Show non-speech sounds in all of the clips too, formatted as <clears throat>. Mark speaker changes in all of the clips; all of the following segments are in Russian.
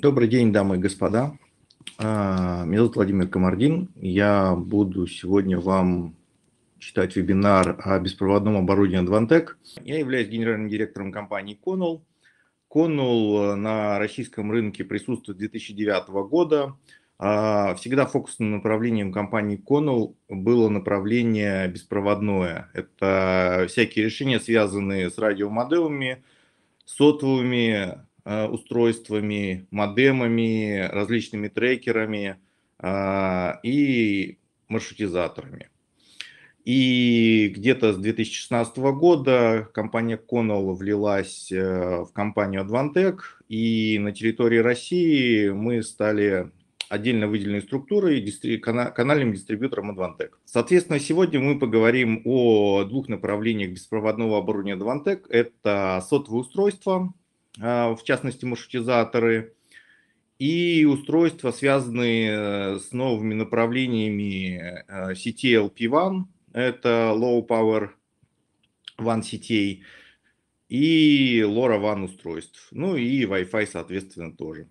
Speaker 1: Добрый день, дамы и господа. А, меня зовут Владимир Комардин. Я буду сегодня вам читать вебинар о беспроводном оборудовании Advantech. Я являюсь генеральным директором компании Conul. Conul на российском рынке присутствует с 2009 года. А, всегда фокусным направлением компании Conul было направление беспроводное. Это всякие решения, связанные с радиомодемами, сотовыми Э, устройствами, модемами, различными трекерами э, и маршрутизаторами. И где-то с 2016 года компания Connell влилась э, в компанию Advantech, и на территории России мы стали отдельно выделенной структурой и канальным дистрибьютором Advantech. Соответственно, сегодня мы поговорим о двух направлениях беспроводного оборудования Advantech. Это сотовые устройства, а, в частности маршрутизаторы, и устройства, связанные э, с новыми направлениями э, сети LP1, это Low Power one сетей, и LoRaWAN устройств, ну и Wi-Fi, соответственно, тоже.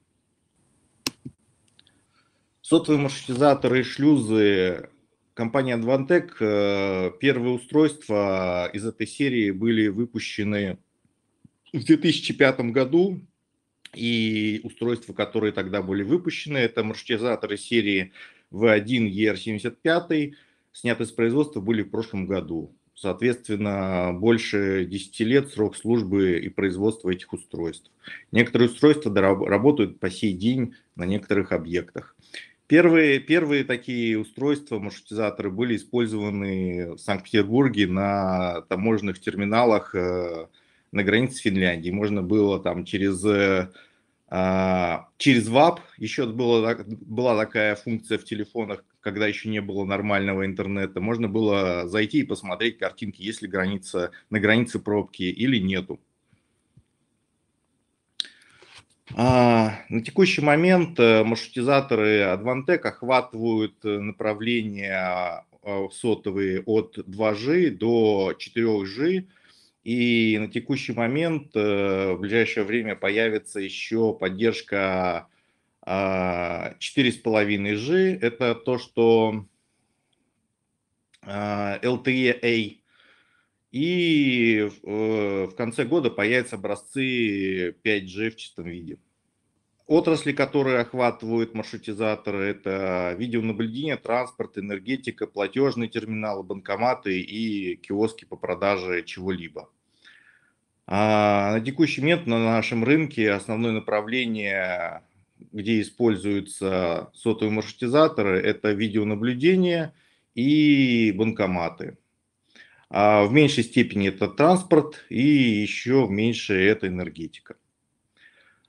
Speaker 1: Сотовые маршрутизаторы и шлюзы компания Advantech. Э, первые устройства из этой серии были выпущены в 2005 году и устройства, которые тогда были выпущены, это маршрутизаторы серии V1 ER75, сняты с производства были в прошлом году. Соответственно, больше 10 лет срок службы и производства этих устройств. Некоторые устройства работают по сей день на некоторых объектах. Первые, первые такие устройства, маршрутизаторы, были использованы в Санкт-Петербурге на таможенных терминалах э, на границе с Финляндией. Можно было там через, э, а, через ВАП, еще было, была такая функция в телефонах, когда еще не было нормального интернета, можно было зайти и посмотреть картинки, есть ли граница, на границе пробки или нету. А, на текущий момент э, маршрутизаторы Advantech охватывают э, направления а, сотовые от 2G до 4G и на текущий момент э, в ближайшее время появится еще поддержка 4,5G. А, это то, что а, LTE-A. И э, в конце года появятся образцы 5G в чистом виде. Отрасли, которые охватывают маршрутизаторы, это видеонаблюдение, транспорт, энергетика, платежные терминалы, банкоматы и киоски по продаже чего-либо. А, на текущий момент на нашем рынке основное направление, где используются сотовые маршрутизаторы, это видеонаблюдение и банкоматы. А в меньшей степени это транспорт и еще в меньшей это энергетика.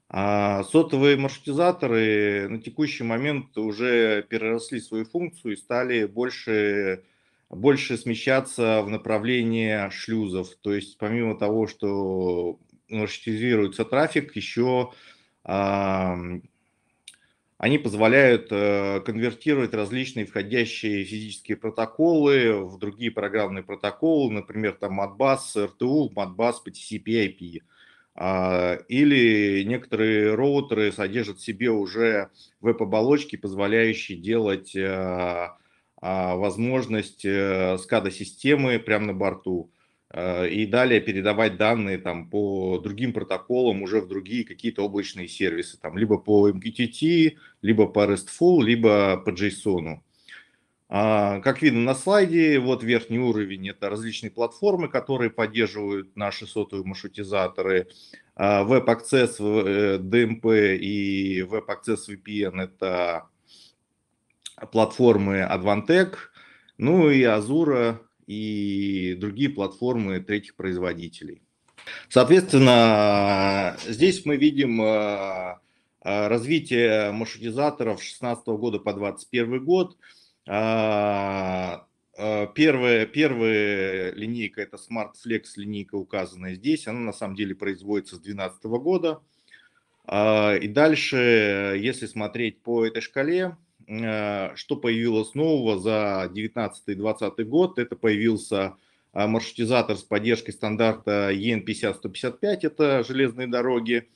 Speaker 1: А сотовые маршрутизаторы на текущий момент уже переросли свою функцию и стали больше больше смещаться в направлении шлюзов. То есть помимо того, что маршрутизируется трафик, еще они позволяют э, конвертировать различные входящие физические протоколы в другие программные протоколы, например, там Modbus, RTU, Modbus по TCP IP. А, или некоторые роутеры содержат в себе уже веб-оболочки, позволяющие делать э, а, возможность э, скада системы прямо на борту э, и далее передавать данные там по другим протоколам уже в другие какие-то облачные сервисы, там либо по MQTT, эм либо по RESTful, либо по JSON. А, как видно на слайде, вот верхний уровень – это различные платформы, которые поддерживают наши сотовые маршрутизаторы. Web Access, DMP и Web Access VPN – это платформы Advantech, ну и Azure и другие платформы третьих производителей. Соответственно, здесь мы видим э, э, развитие маршрутизаторов с 16 года по 21 год. Э, первая, первая линейка – это Smart Flex линейка, указанная здесь. Она на самом деле производится с 2012 года. И дальше, если смотреть по этой шкале, Э, что появилось нового за 2019-2020 год, это появился э, маршрутизатор с поддержкой стандарта EN50-155, это железные дороги,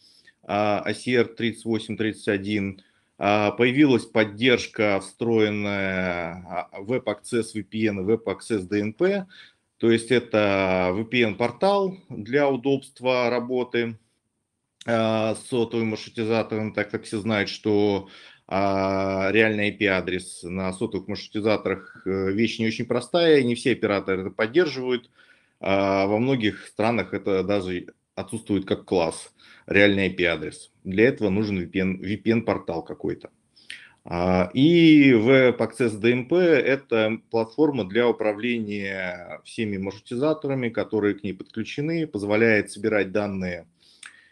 Speaker 1: ACR3831, э, появилась поддержка встроенная Web-Access VPN и Web-Access DNP, то есть это VPN-портал для удобства работы с сотовым маршрутизатором, так как все знают, что а реальный IP-адрес на сотовых маршрутизаторах э, вещь не очень простая, не все операторы это поддерживают. А во многих странах это даже отсутствует как класс, реальный IP-адрес. Для этого нужен VPN, VPN-портал какой-то. А, и Web Access DMP – это платформа для управления всеми маршрутизаторами, которые к ней подключены, позволяет собирать данные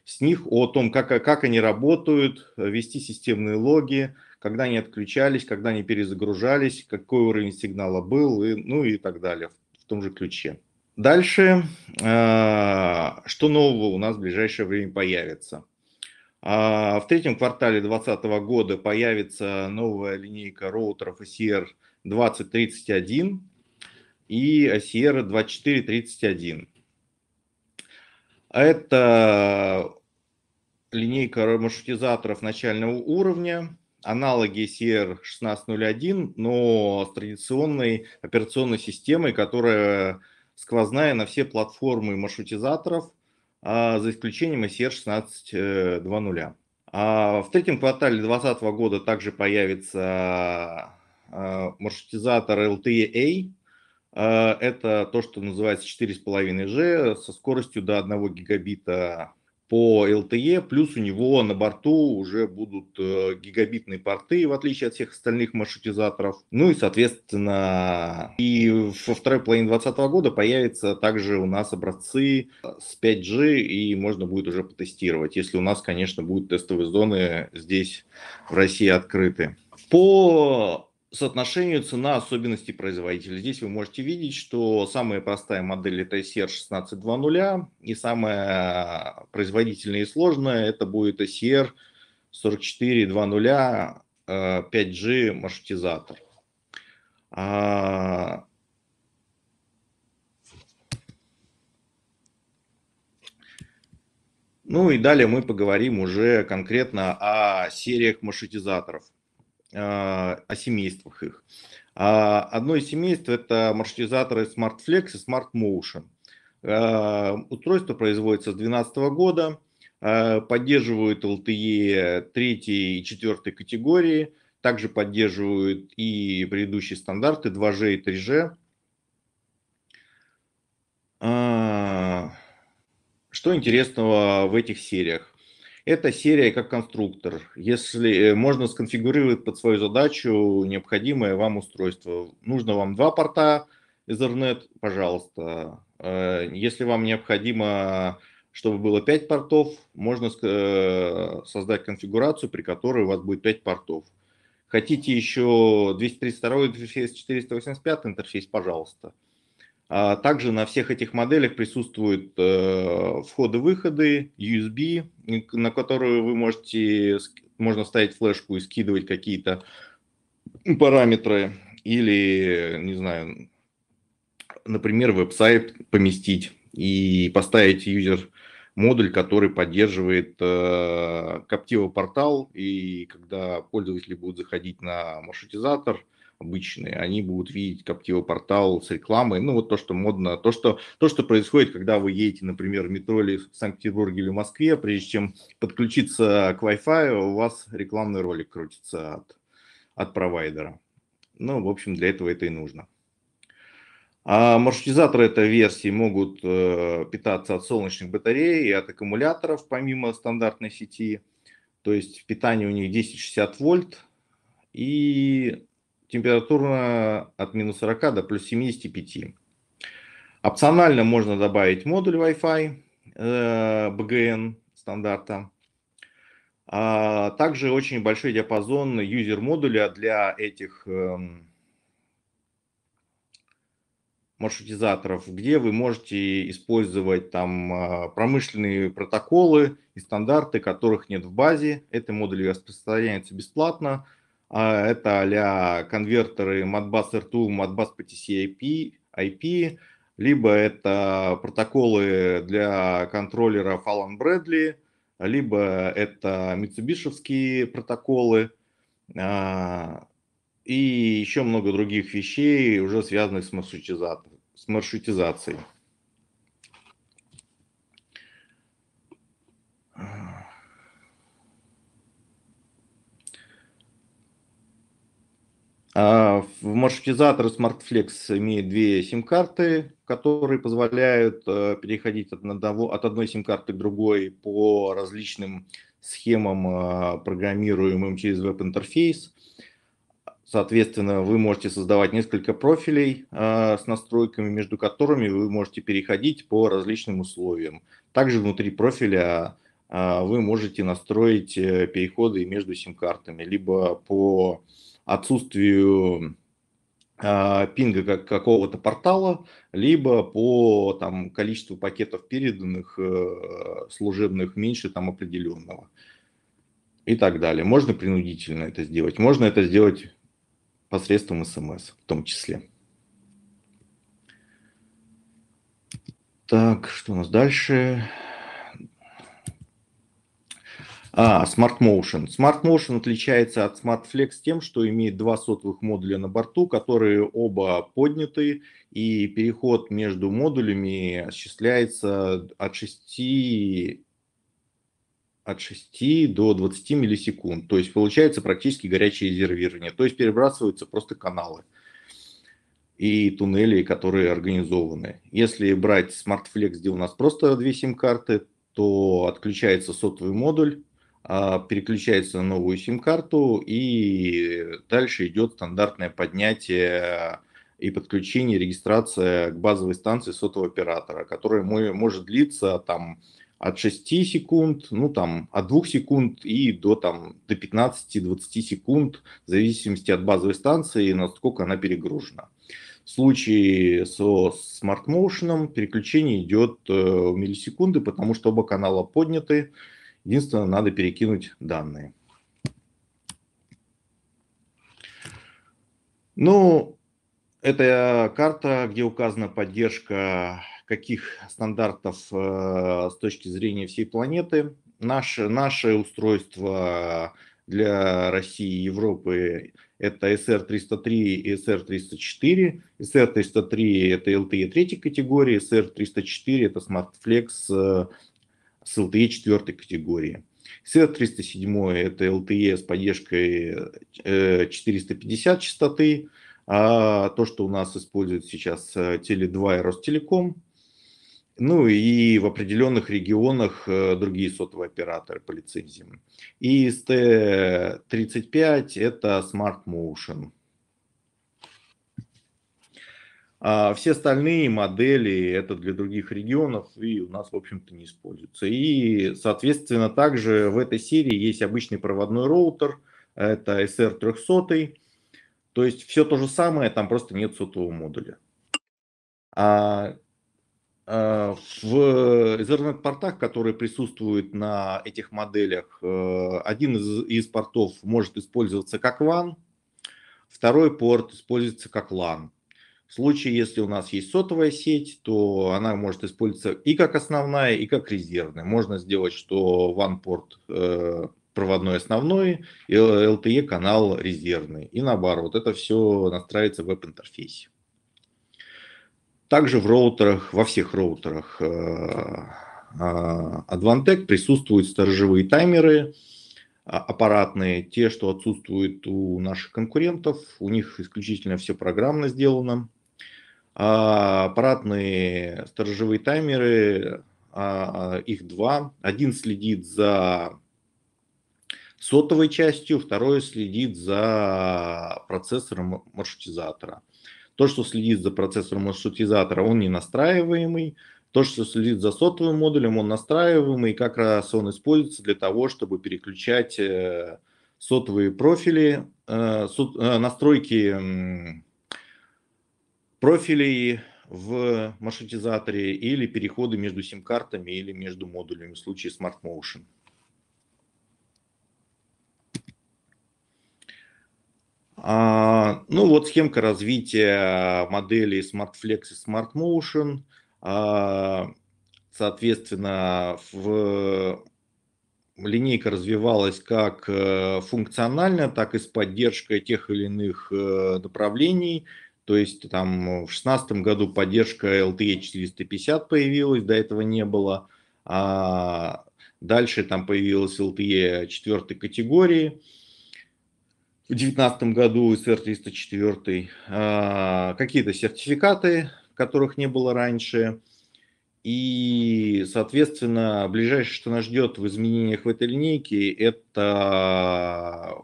Speaker 1: с них о том, как, как они работают, э, вести системные логи, когда они отключались, когда они перезагружались, какой уровень сигнала был, и, ну и так далее в том же ключе. Дальше, э, что нового у нас в ближайшее время появится? А, в третьем квартале 2020 года появится новая линейка роутеров ICR 2031 и ICR 2431. А это э, линейка маршрутизаторов начального уровня, аналоги CR1601, но с традиционной операционной системой, которая сквозная на все платформы маршрутизаторов, а, за исключением ICR16.2.0. Э, а в третьем квартале 2020 года также появится э, маршрутизатор lte a а, это то, что называется 4,5G со скоростью до 1 гигабита по LTE, плюс у него на борту уже будут э, гигабитные порты, в отличие от всех остальных маршрутизаторов. Ну и, соответственно, и во второй половине 2020 года появятся также у нас образцы с 5G, и можно будет уже потестировать, если у нас, конечно, будут тестовые зоны здесь в России открыты. По соотношению цена особенностей производителя. Здесь вы можете видеть, что самая простая модель это SR 16.2.0 и самая производительная и сложная это будет SR 44.2.0 5G маршрутизатор. А, ну и далее мы поговорим уже конкретно о сериях маршрутизаторов. А, о семействах их. А, одно из семейств – это маршрутизаторы SmartFlex и SmartMotion. А, устройство производится с 2012 года, поддерживают LTE третьей и четвертой категории, также поддерживают и предыдущие стандарты 2G и 3G. Что интересного в этих сериях? Это серия как конструктор. Если э, можно сконфигурировать под свою задачу необходимое вам устройство. Нужно вам два порта Ethernet, пожалуйста. Э, если вам необходимо, чтобы было пять портов, можно э, создать конфигурацию, при которой у вас будет пять портов. Хотите еще 232 интерфейс, 485 интерфейс, пожалуйста. А также на всех этих моделях присутствуют э, входы-выходы, USB, на которую вы можете, можно ставить флешку и скидывать какие-то параметры или, не знаю, например, веб-сайт поместить и поставить юзер модуль, который поддерживает э, коптиво портал, и когда пользователи будут заходить на маршрутизатор, э, обычные, они будут видеть коптивый портал с рекламой, ну вот то, что модно, то, что, то, что происходит, когда вы едете, например, в метро или в Санкт-Петербурге или в Москве, прежде чем подключиться к Wi-Fi, у вас рекламный ролик крутится от, от провайдера. Ну, в общем, для этого это и нужно. А маршрутизаторы этой версии могут э, питаться от солнечных батарей и от аккумуляторов, помимо стандартной сети. То есть питание у них 10-60 вольт. И температурно от минус 40 до плюс 75. Опционально можно добавить модуль Wi-Fi BGN э, стандарта. А, также очень большой диапазон юзер модуля для этих эм, маршрутизаторов, где вы можете использовать там а, промышленные протоколы и стандарты, которых нет в базе. Эти модули распространяются бесплатно. А, это а конвертеры Modbus R2, Modbus PTC IP, IP, либо это протоколы для контроллера Fallon Bradley, либо это митсубишевские протоколы а, и еще много других вещей, уже связанных с маршрутизацией. А, в маршрутизатор SmartFlex имеет две сим-карты, которые позволяют э, переходить от, одного, от одной сим-карты к другой по различным схемам, а, программируемым через веб-интерфейс. Соответственно, вы можете создавать несколько профилей а, с настройками, между которыми вы можете переходить по различным условиям. Также внутри профиля вы можете настроить э, переходы между сим-картами, либо по отсутствию а, пинга какого-то портала, либо по там, количеству пакетов переданных э, служебных меньше там, определенного и так далее. Можно принудительно это сделать, можно это сделать посредством смс в том числе. Так, что у нас дальше? А, Smart Motion. Smart Motion отличается от Smart Flex тем, что имеет два сотовых модуля на борту, которые оба подняты, и переход между модулями осуществляется от 6 от 6 до 20 миллисекунд. То есть получается практически горячее резервирование. То есть перебрасываются просто каналы и туннели, которые организованы. Если брать SmartFlex, где у нас просто две сим-карты, то отключается сотовый модуль, а, переключается на новую сим-карту и дальше идет стандартное поднятие и подключение, регистрация к базовой станции сотового оператора, которая может длиться там от 6 секунд, ну там от 2 секунд и до там до 15-20 секунд, в зависимости от базовой станции, и насколько она перегружена. В случае со смарт-моушеном переключение идет э, в миллисекунды, потому что оба канала подняты, Единственное, надо перекинуть данные. Ну, это карта, где указана поддержка каких стандартов э, с точки зрения всей планеты. Наше, наше устройство для России и Европы это SR-303 и SR-304. SR-303 это LTE третьей категории, SR-304 это SmartFlex э, с LTE четвертой категории. SET-307 – это LTE с поддержкой 450 э, частоты, а то, что у нас используют сейчас э, Теле2 и Ростелеком, ну и в определенных регионах э, другие сотовые операторы по лицензиям. И ST-35 – это Smart Motion – а все остальные модели это для других регионов и у нас, в общем-то, не используются. И, соответственно, также в этой серии есть обычный проводной роутер, это SR300. То есть все то же самое, там просто нет сотового модуля. А, а в Ethernet-портах, которые присутствуют на этих моделях, э, один из, из портов может использоваться как WAN, второй порт используется как LAN. В случае, если у нас есть сотовая сеть, то она может использоваться и как основная, и как резервная. Можно сделать, что OnePort э, проводной основной, и LTE канал резервный. И наоборот, это все настраивается в веб-интерфейсе. Также в роутерах, во всех роутерах э, а, Advantech присутствуют сторожевые таймеры, а, аппаратные, те, что отсутствуют у наших конкурентов. У них исключительно все программно сделано. А, аппаратные сторожевые таймеры, а, а, их два. Один следит за сотовой частью, второй следит за процессором маршрутизатора. То, что следит за процессором маршрутизатора, он не настраиваемый. То, что следит за сотовым модулем, он настраиваемый. И как раз он используется для того, чтобы переключать э, сотовые профили, э, э, настройки профилей в маршрутизаторе или переходы между сим-картами или между модулями в случае Smart Motion. А, ну вот схемка развития моделей Flex и SmartMotion. А, соответственно, в линейка развивалась как э, функционально, так и с поддержкой тех или иных э, направлений. То есть там в 2016 году поддержка LTE 450 появилась, до этого не было. А дальше там появилась LTE четвертой категории. В 2019 году СР 304 а, какие-то сертификаты, которых не было раньше. И, соответственно, ближайшее, что нас ждет в изменениях в этой линейке, это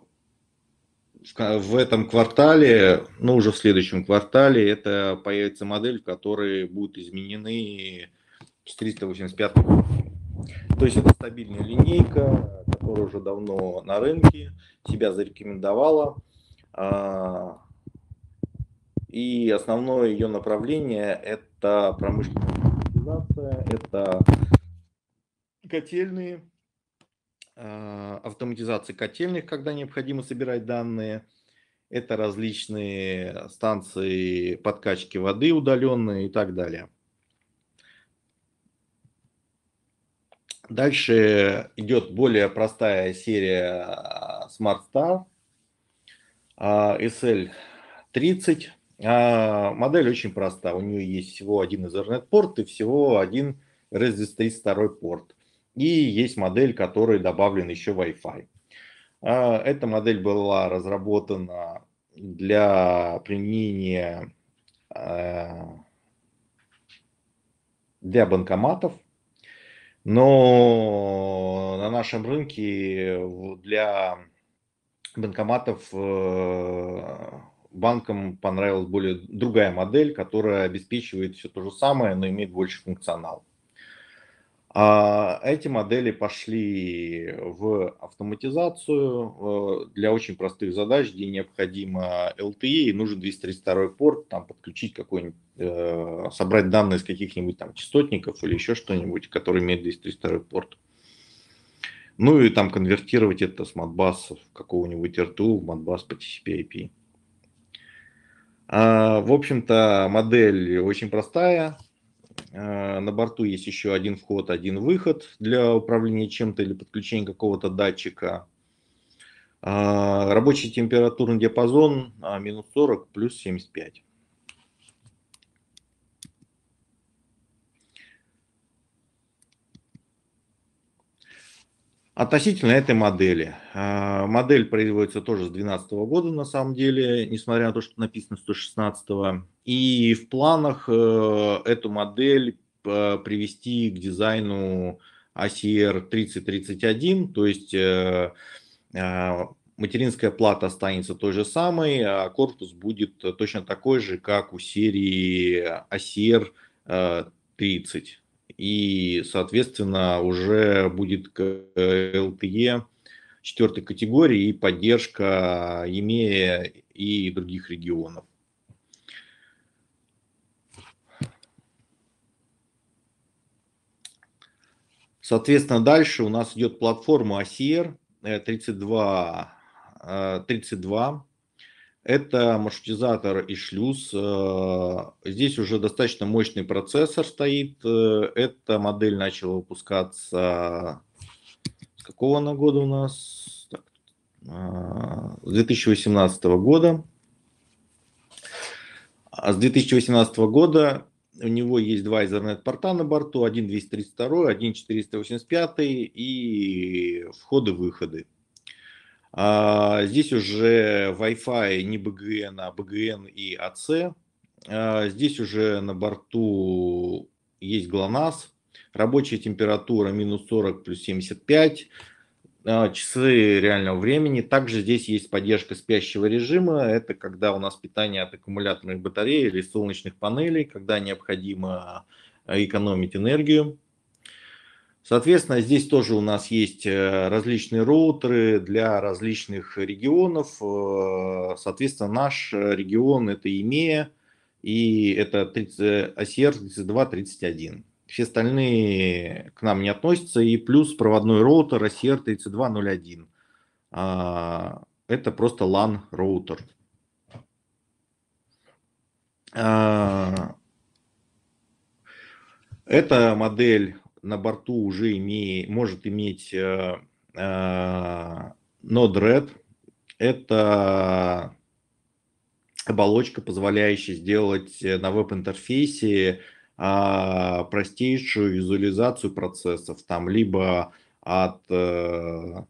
Speaker 1: в, этом квартале, ну уже в следующем квартале, это появится модель, в которой будут изменены с 385. То есть это стабильная линейка, которая уже давно на рынке, себя зарекомендовала. А, и основное ее направление – это промышленная это котельные, а, автоматизации котельных, когда необходимо собирать данные. Это различные станции подкачки воды удаленные и так далее. Дальше идет более простая серия а, SmartStar а, SL30. Модель очень проста. У нее есть всего один Ethernet порт и всего один RS232 порт. И есть модель, которой добавлен еще Wi-Fi. А, эта модель была разработана для применения а, для банкоматов, но на нашем рынке для банкоматов э, банкам понравилась более другая модель, которая обеспечивает все то же самое, но имеет больше функционал. А, эти модели пошли в автоматизацию э, для очень простых задач, где необходимо LTE и нужен 232 порт, там подключить какой-нибудь, э, собрать данные с каких-нибудь там частотников или еще что-нибудь, который имеет 232 порт. Ну и там конвертировать это с Modbus какого-нибудь RTU в Modbus по TCP IP. А, в общем-то, модель очень простая, Э, на борту есть еще один вход, один выход для управления чем-то или подключения какого-то датчика. Э, рабочий температурный диапазон а, минус 40 плюс 75. Относительно этой модели. Э, модель производится тоже с 2012 года, на самом деле, несмотря на то, что написано с 116 и в планах э, эту модель э, привести к дизайну ACR 3031, то есть э, материнская плата останется той же самой, а корпус будет точно такой же, как у серии ACR 30. И, соответственно, уже будет LTE четвертой категории и поддержка имея и других регионов. Соответственно, дальше у нас идет платформа ACR 32, 32. Это маршрутизатор и шлюз. Э, здесь уже достаточно мощный процессор стоит. Э, эта модель начала выпускаться с какого она года у нас? Так, э, с 2018 года. А с 2018 года у него есть два Ethernet-порта на борту, один 232, один 485 и входы-выходы. А, здесь уже Wi-Fi не BGN, а BGN и AC. А, здесь уже на борту есть GLONASS. Рабочая температура минус 40 плюс 75. А, часы реального времени. Также здесь есть поддержка спящего режима. Это когда у нас питание от аккумуляторных батарей или солнечных панелей, когда необходимо э, экономить энергию. Соответственно, здесь тоже у нас есть э, различные роутеры для различных регионов. Э, соответственно, наш регион – это ИМЕ и это 30, OCR 3231 все остальные к нам не относятся, и плюс проводной роутер OCR 3201. А, это просто LAN роутер. А, эта модель на борту уже имеет может иметь а, Node-RED. Это оболочка, позволяющая сделать э, на веб-интерфейсе а, простейшую визуализацию процессов, там либо от э,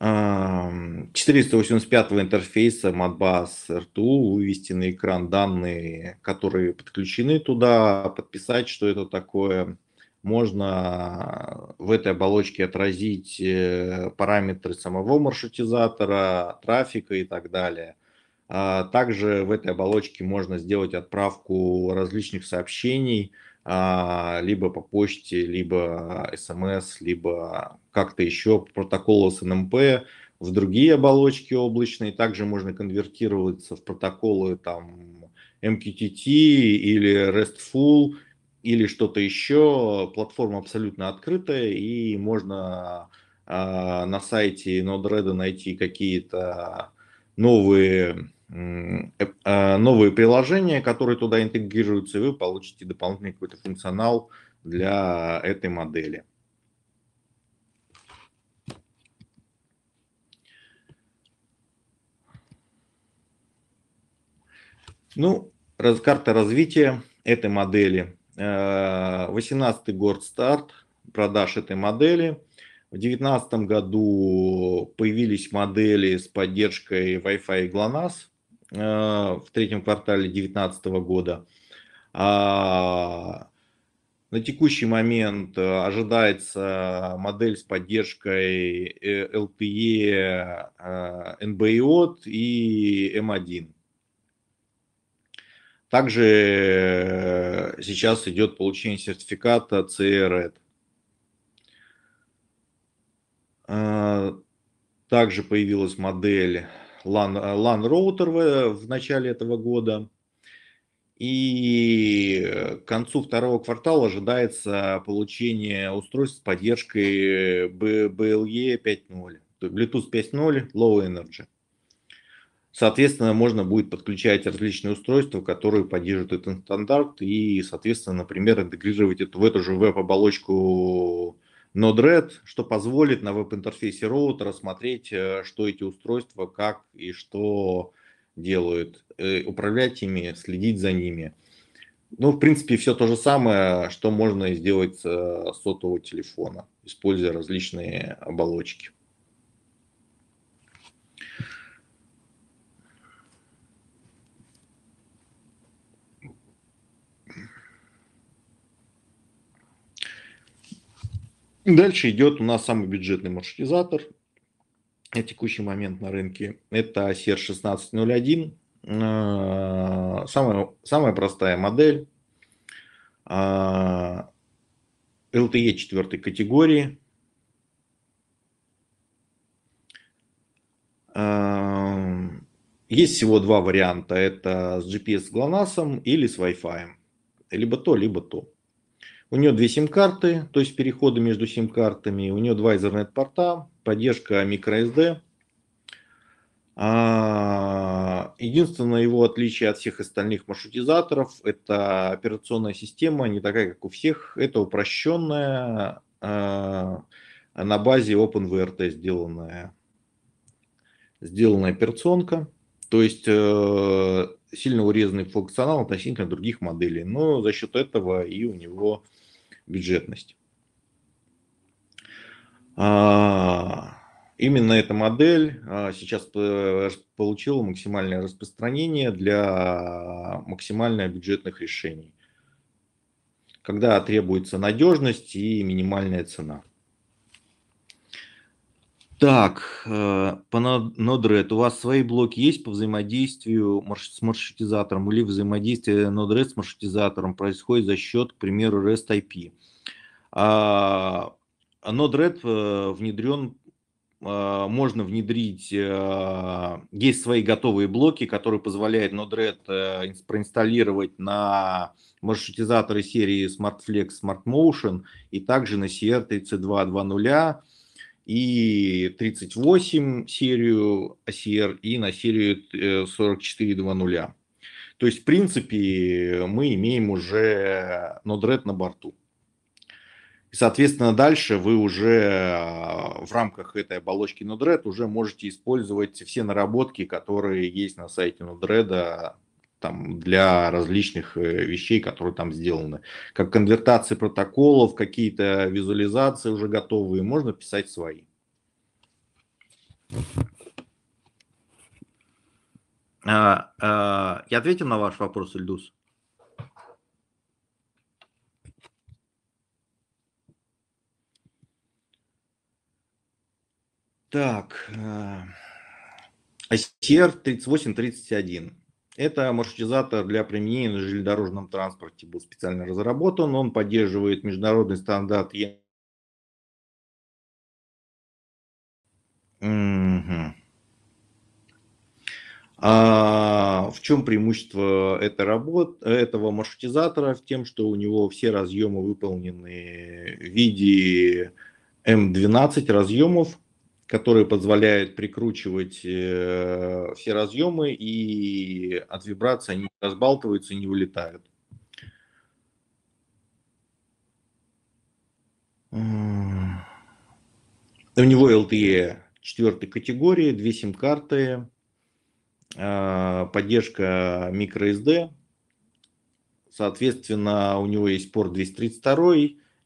Speaker 1: 485 интерфейса Modbus RTU вывести на экран данные, которые подключены туда, подписать, что это такое. Можно в этой оболочке отразить э, параметры самого маршрутизатора, трафика и так далее – а также в этой оболочке можно сделать отправку различных сообщений, а, либо по почте, либо смс, либо как-то еще протокол СНМП в другие оболочки облачные. Также можно конвертироваться в протоколы там MQTT или RESTful или что-то еще. Платформа абсолютно открытая и можно а, на сайте NodeRED найти какие-то новые Э, а, новые приложения, которые туда интегрируются, и вы получите дополнительный какой-то функционал для этой модели. Ну, раз, карта развития этой модели. 18 э, год старт продаж этой модели. В 2019 году появились модели с поддержкой Wi-Fi и GLONASS. Э, в третьем квартале 2019 года. А, на текущий момент э, ожидается модель с поддержкой LTE, э, NBIOT и M1. Также сейчас идет получение сертификата CRED. Также появилась модель LAN, э, LAN роутер в, э, в начале этого года. И э, к концу второго квартала ожидается получение устройств с поддержкой BLE 5.0, то есть Bluetooth 5.0 Low Energy. Соответственно, можно будет подключать различные устройства, которые поддерживают этот стандарт, и, соответственно, например, интегрировать это в эту же веб-оболочку Node-RED, что позволит на веб-интерфейсе роутера смотреть, э, что эти устройства, как и что делают, э, управлять ими, следить за ними. Ну, в принципе, все то же самое, что можно сделать с э, сотового телефона, используя различные оболочки. Дальше идет у нас самый бюджетный маршрутизатор на текущий момент на рынке. Это SER 1601. Самая, самая простая модель. LTE четвертой категории. Есть всего два варианта. Это с GPS глонасом или с Wi-Fi. Либо то, либо то. У нее две сим-карты, то есть переходы между сим-картами, у нее два Ethernet-порта, поддержка microSD. А, единственное его отличие от всех остальных маршрутизаторов – это операционная система, не такая, как у всех. Это упрощенная, а, на базе OpenVRT сделанная, сделанная операционка. То есть э, сильно урезанный функционал относительно других моделей. Но за счет этого и у него бюджетность. А, именно эта модель а, сейчас э, получила максимальное распространение для максимально бюджетных решений, когда требуется надежность и минимальная цена. Так, э, по Node-RED, у вас свои блоки есть по взаимодействию с маршрутизатором или взаимодействие Node-RED с маршрутизатором происходит за счет, к примеру, REST IP? А, Node-RED э, внедрен, а, можно внедрить, э, есть свои готовые блоки, которые позволяют Node-RED проинсталлировать на маршрутизаторы серии SmartFlex SmartMotion и также на CR32.2.0 и 38 серию ACR и на серию 44.2.0. Э, То есть, в принципе, мы имеем уже Node-RED на борту. И, соответственно, дальше вы уже э, в рамках этой оболочки Node-RED уже можете использовать все наработки, которые есть на сайте Node-RED там, для различных вещей, которые там сделаны. Как конвертации протоколов, какие-то визуализации уже готовые, можно писать свои. А, а, я ответил на ваш вопрос, Ильдус? Так, ICR 3831. Это маршрутизатор для применения на железнодорожном транспорте был специально разработан. Он поддерживает международный стандарт Е. А в чем преимущество этой работ, этого маршрутизатора? В тем, что у него все разъемы выполнены в виде М12 разъемов – который позволяет прикручивать э, все разъемы, и от вибрации они не разбалтываются и не вылетают. У него LTE четвертой категории, две сим-карты, э, поддержка microSD. Соответственно, у него есть порт 232,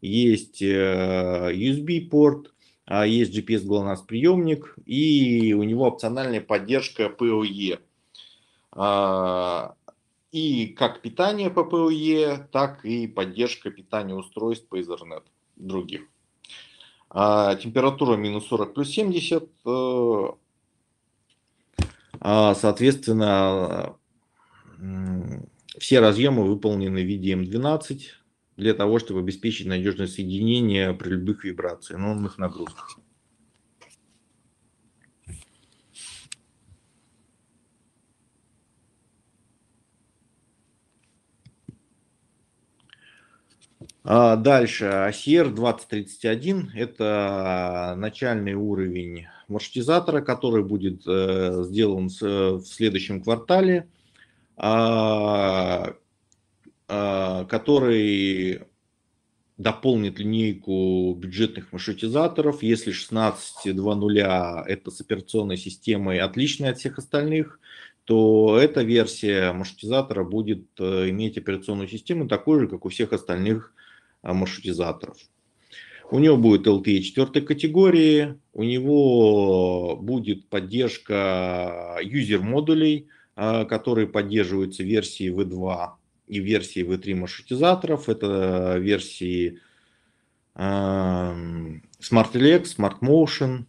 Speaker 1: есть э, USB-порт, а есть GPS GLONASS приемник и у него опциональная поддержка POE. А, и как питание по POE, так и поддержка питания устройств по Ethernet других. А, температура минус 40 плюс 70. Э, соответственно, все разъемы выполнены в виде М12 эм для того, чтобы обеспечить надежное соединение при любых вибрациях, но нагрузках. А дальше, ACR 2031 – это начальный уровень маршрутизатора, который будет э, сделан в следующем квартале. А а, который дополнит линейку бюджетных маршрутизаторов. Если 16.2.0 это с операционной системой отличная от всех остальных, то эта версия маршрутизатора будет э, иметь операционную систему такую же, как у всех остальных а, маршрутизаторов. У него будет LTE четвертой категории, у него будет поддержка юзер-модулей, а, которые поддерживаются версии V2 и версии V3 маршрутизаторов, это э, версии э, Smart Relax, Smart Motion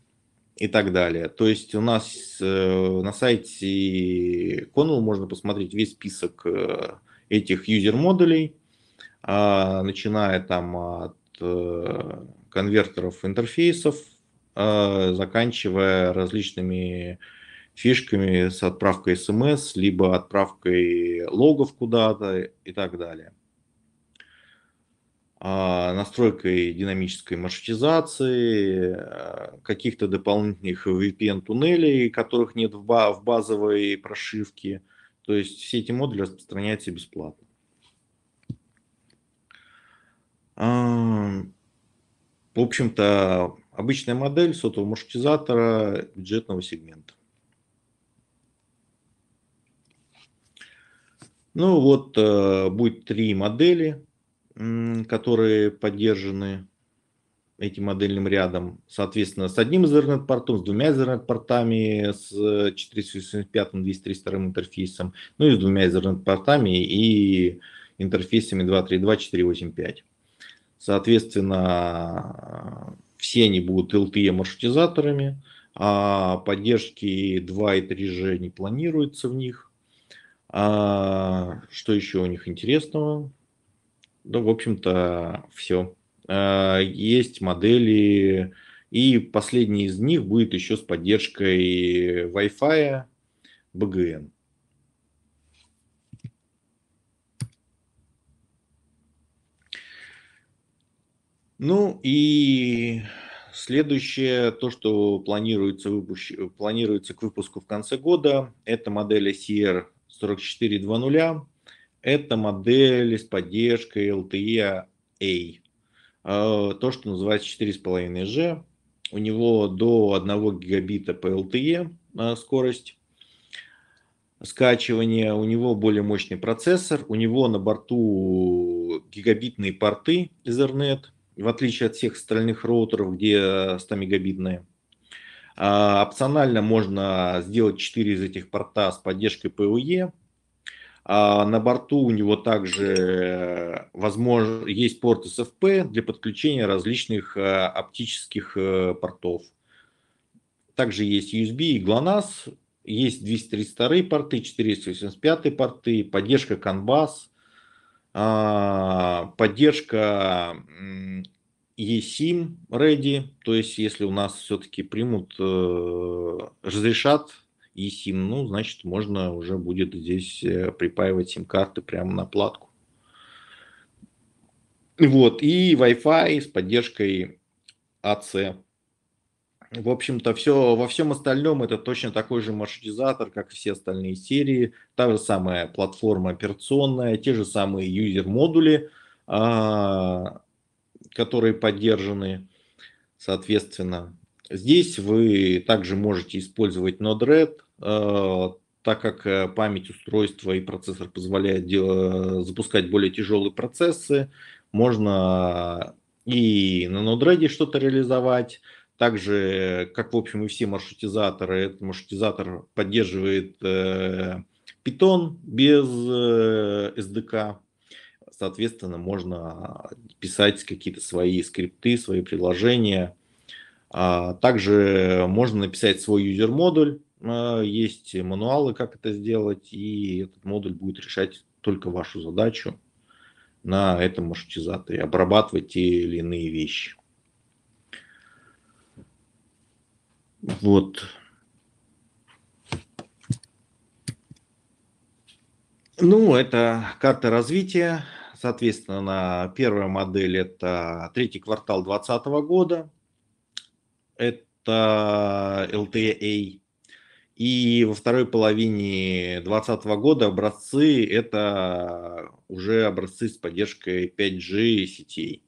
Speaker 1: и так далее. То есть у нас э, на сайте Conul можно посмотреть весь список э, этих юзер-модулей, э, а, начиная там от э, конвертеров интерфейсов, э, заканчивая различными э, фишками с отправкой смс, либо отправкой логов куда-то и так далее. А, настройкой динамической маршрутизации, э, каких-то дополнительных VPN-туннелей, которых нет в базовой прошивке. То есть все эти модули распространяются бесплатно. А, в общем-то, обычная модель сотового маршрутизатора бюджетного сегмента. Ну вот э, будет три модели, которые поддержаны этим модельным рядом. Соответственно, с одним Ethernet-портом, с двумя Ethernet-портами, с 475-232 э, интерфейсом, ну и с двумя Ethernet-портами и интерфейсами 232, 485. Соответственно, все они будут LTE-маршрутизаторами, а поддержки 2 и 3G не планируется в них. А, что еще у них интересного? Да, ну, в общем-то, все. А, есть модели, и последний из них будет еще с поддержкой Wi-Fi BGN. Ну и Следующее, то, что планируется, выпущ... планируется к выпуску в конце года, это модель SER 44.2.0. Это модель с поддержкой LTE A. А. А, то, что называется 4,5G. У него до 1 гигабита по LTE а, скорость скачивания, у него более мощный процессор, у него на борту гигабитные порты Ethernet, в отличие от всех остальных роутеров, где 100 мегабитные. А, опционально можно сделать 4 из этих порта с поддержкой PUE. А, на борту у него также э, возможно, есть порт СФП для подключения различных э, оптических э, портов. Также есть USB и GLONASS, есть 232 порты, 485 порты, поддержка CAN а, поддержка eSIM ready, то есть если у нас все-таки примут, э, разрешат eSIM, ну, значит, можно уже будет здесь э, припаивать сим-карты прямо на платку. Вот, и Wi-Fi с поддержкой AC. А В общем-то, все, во всем остальном это точно такой же маршрутизатор, как все остальные серии. Та же самая платформа операционная, те же самые юзер-модули, а, которые поддержаны, соответственно. Здесь вы также можете использовать Node-RED, э, так как э, память устройства и процессор позволяют э, запускать более тяжелые процессы, можно и на Node-RED что-то реализовать, также, как в общем и все маршрутизаторы, этот маршрутизатор поддерживает Python без SDK, соответственно, можно а, писать какие-то свои скрипты, свои приложения. А, также можно написать свой юзер-модуль, а, есть мануалы, как это сделать, и этот модуль будет решать только вашу задачу на этом маршрутизаторе, обрабатывать те или иные вещи. Вот. Ну, это карта развития. Соответственно, первая модель – это третий квартал 2020 года, это LTA. А. И во второй половине 2020 года образцы – это уже образцы с поддержкой 5G сетей.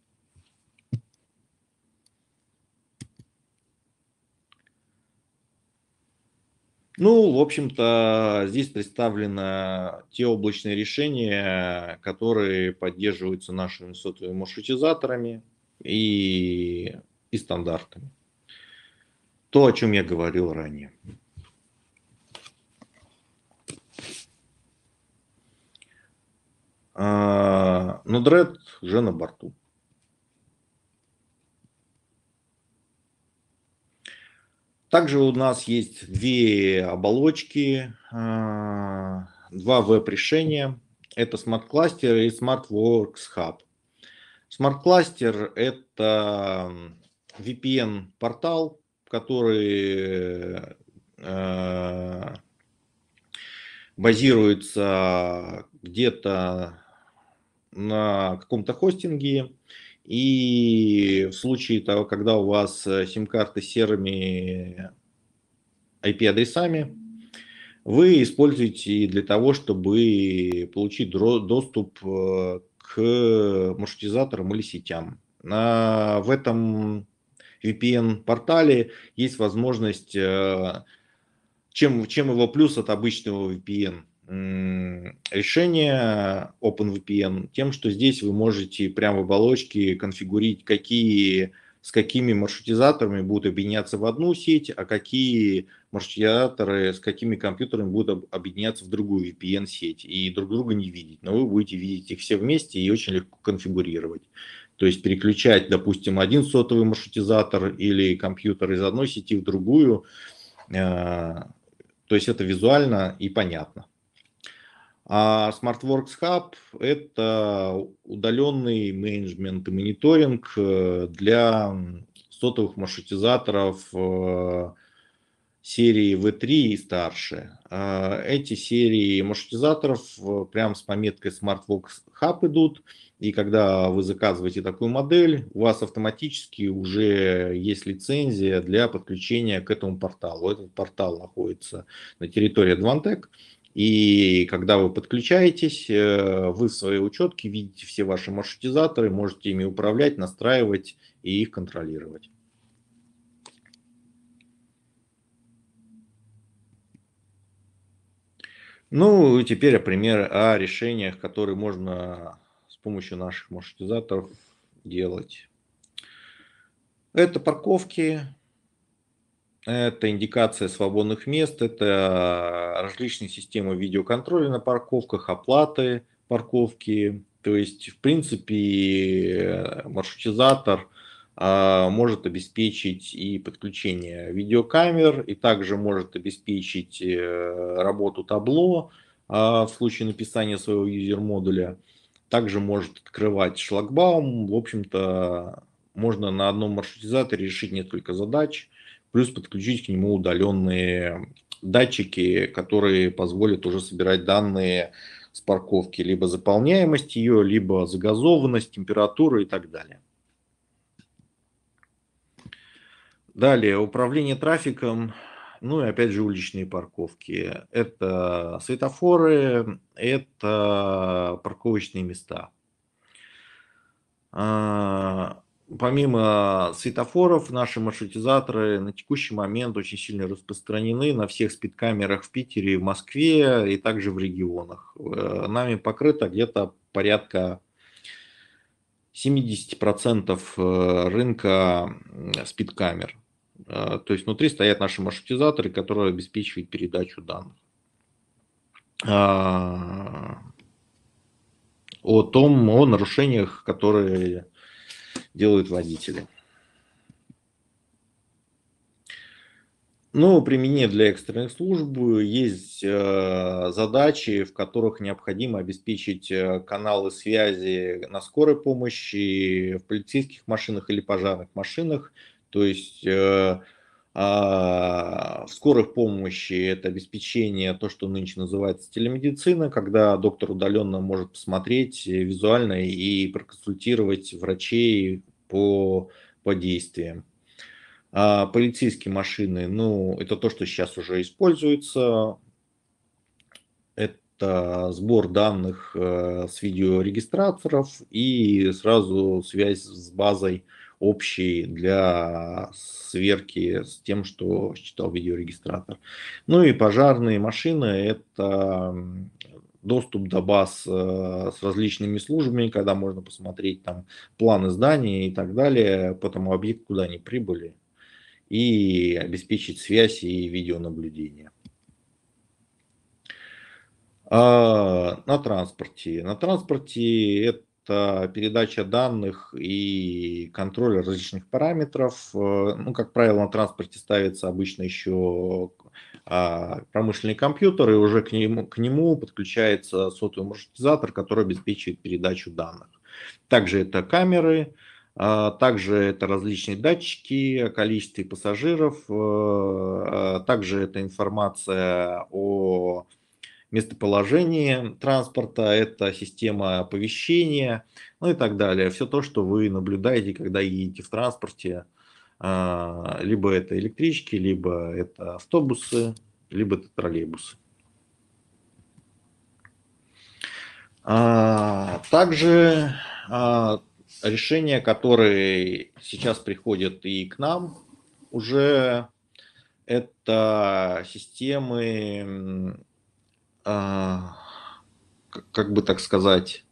Speaker 1: Ну, в общем-то, здесь представлены те облачные решения, которые поддерживаются нашими сотовыми маршрутизаторами и, и стандартами. То, о чем я говорил ранее. А, Но дред уже на борту. Также у нас есть две оболочки, э, два веб-решения. Это Smart Cluster и Smart Works Hub. Smart Cluster – это VPN-портал, который э, базируется где-то на каком-то хостинге и в случае того, когда у вас э, сим-карты с серыми IP-адресами, вы используете для того, чтобы получить доступ э, к маршрутизаторам или сетям. В этом VPN-портале есть возможность, э, чем, чем его плюс от обычного VPN – решение OpenVPN тем, что здесь вы можете прямо в оболочке конфигурить, какие, с какими маршрутизаторами будут объединяться в одну сеть, а какие маршрутизаторы с какими компьютерами будут объединяться в другую VPN-сеть и друг друга не видеть. Но вы будете видеть их все вместе и очень легко конфигурировать. То есть переключать, допустим, один сотовый маршрутизатор или компьютер из одной сети в другую. Э, то есть это визуально и понятно. А SmartWorks Hub – это удаленный менеджмент и мониторинг э, для сотовых маршрутизаторов э, серии V3 и старше. Э, эти серии маршрутизаторов прям с пометкой SmartWorks Hub идут, и когда вы заказываете такую модель, у вас автоматически уже есть лицензия для подключения к этому порталу. Этот портал находится на территории Advantech, и когда вы подключаетесь, э, вы в своей учетке видите все ваши маршрутизаторы, можете ими управлять, настраивать и их контролировать. Ну, теперь пример о решениях, которые можно с помощью наших маршрутизаторов делать. Это парковки, это индикация свободных мест, это а, различные системы видеоконтроля на парковках, оплаты парковки. То есть, в принципе, э, маршрутизатор а, может обеспечить и подключение видеокамер, и также может обеспечить э, работу табло а, в случае написания своего юзер-модуля. Также может открывать шлагбаум. В общем-то, можно на одном маршрутизаторе решить несколько задач – плюс подключить к нему удаленные датчики, которые позволят уже собирать данные с парковки, либо заполняемость ее, либо загазованность, температура и так далее. Далее, управление трафиком, ну и опять же уличные парковки. Это светофоры, это парковочные места. А, помимо а, светофоров, наши маршрутизаторы на текущий момент очень сильно распространены на всех спидкамерах в Питере, в Москве и также в регионах. Э, нами покрыто где-то порядка 70% э, рынка спидкамер. Э, то есть внутри стоят наши маршрутизаторы, которые обеспечивают передачу данных. А, о том, о нарушениях, которые делают водители. Но применение для экстренных служб есть э, задачи, в которых необходимо обеспечить э, каналы связи на скорой помощи, в полицейских машинах или пожарных машинах. То есть э, а, в скорых помощи это обеспечение, то, что нынче называется телемедицина, когда доктор удаленно может посмотреть э, визуально и проконсультировать врачей по, по действиям. А полицейские машины, ну, это то, что сейчас уже используется. Это сбор данных э, с видеорегистраторов и сразу связь с базой общий для сверки с тем, что считал видеорегистратор. Ну и пожарные машины – это доступ до баз э, с различными службами, когда можно посмотреть там планы здания и так далее по тому объекту, куда они прибыли, и обеспечить связь и видеонаблюдение. А, на транспорте. На транспорте это передача данных и контроль различных параметров. Э, ну, как правило, на транспорте ставится обычно еще а, промышленный компьютер, и уже к нему, к нему подключается сотовый маршрутизатор, который обеспечивает передачу данных. Также это камеры, а, также это различные датчики о количестве пассажиров, э, а, также это информация о местоположение транспорта, это система оповещения, ну и так далее. Все то, что вы наблюдаете, когда едете в транспорте, а, либо это электрички, либо это автобусы, либо это троллейбусы. А, также а, решения, которые сейчас приходят и к нам уже, это системы а, как бы так сказать,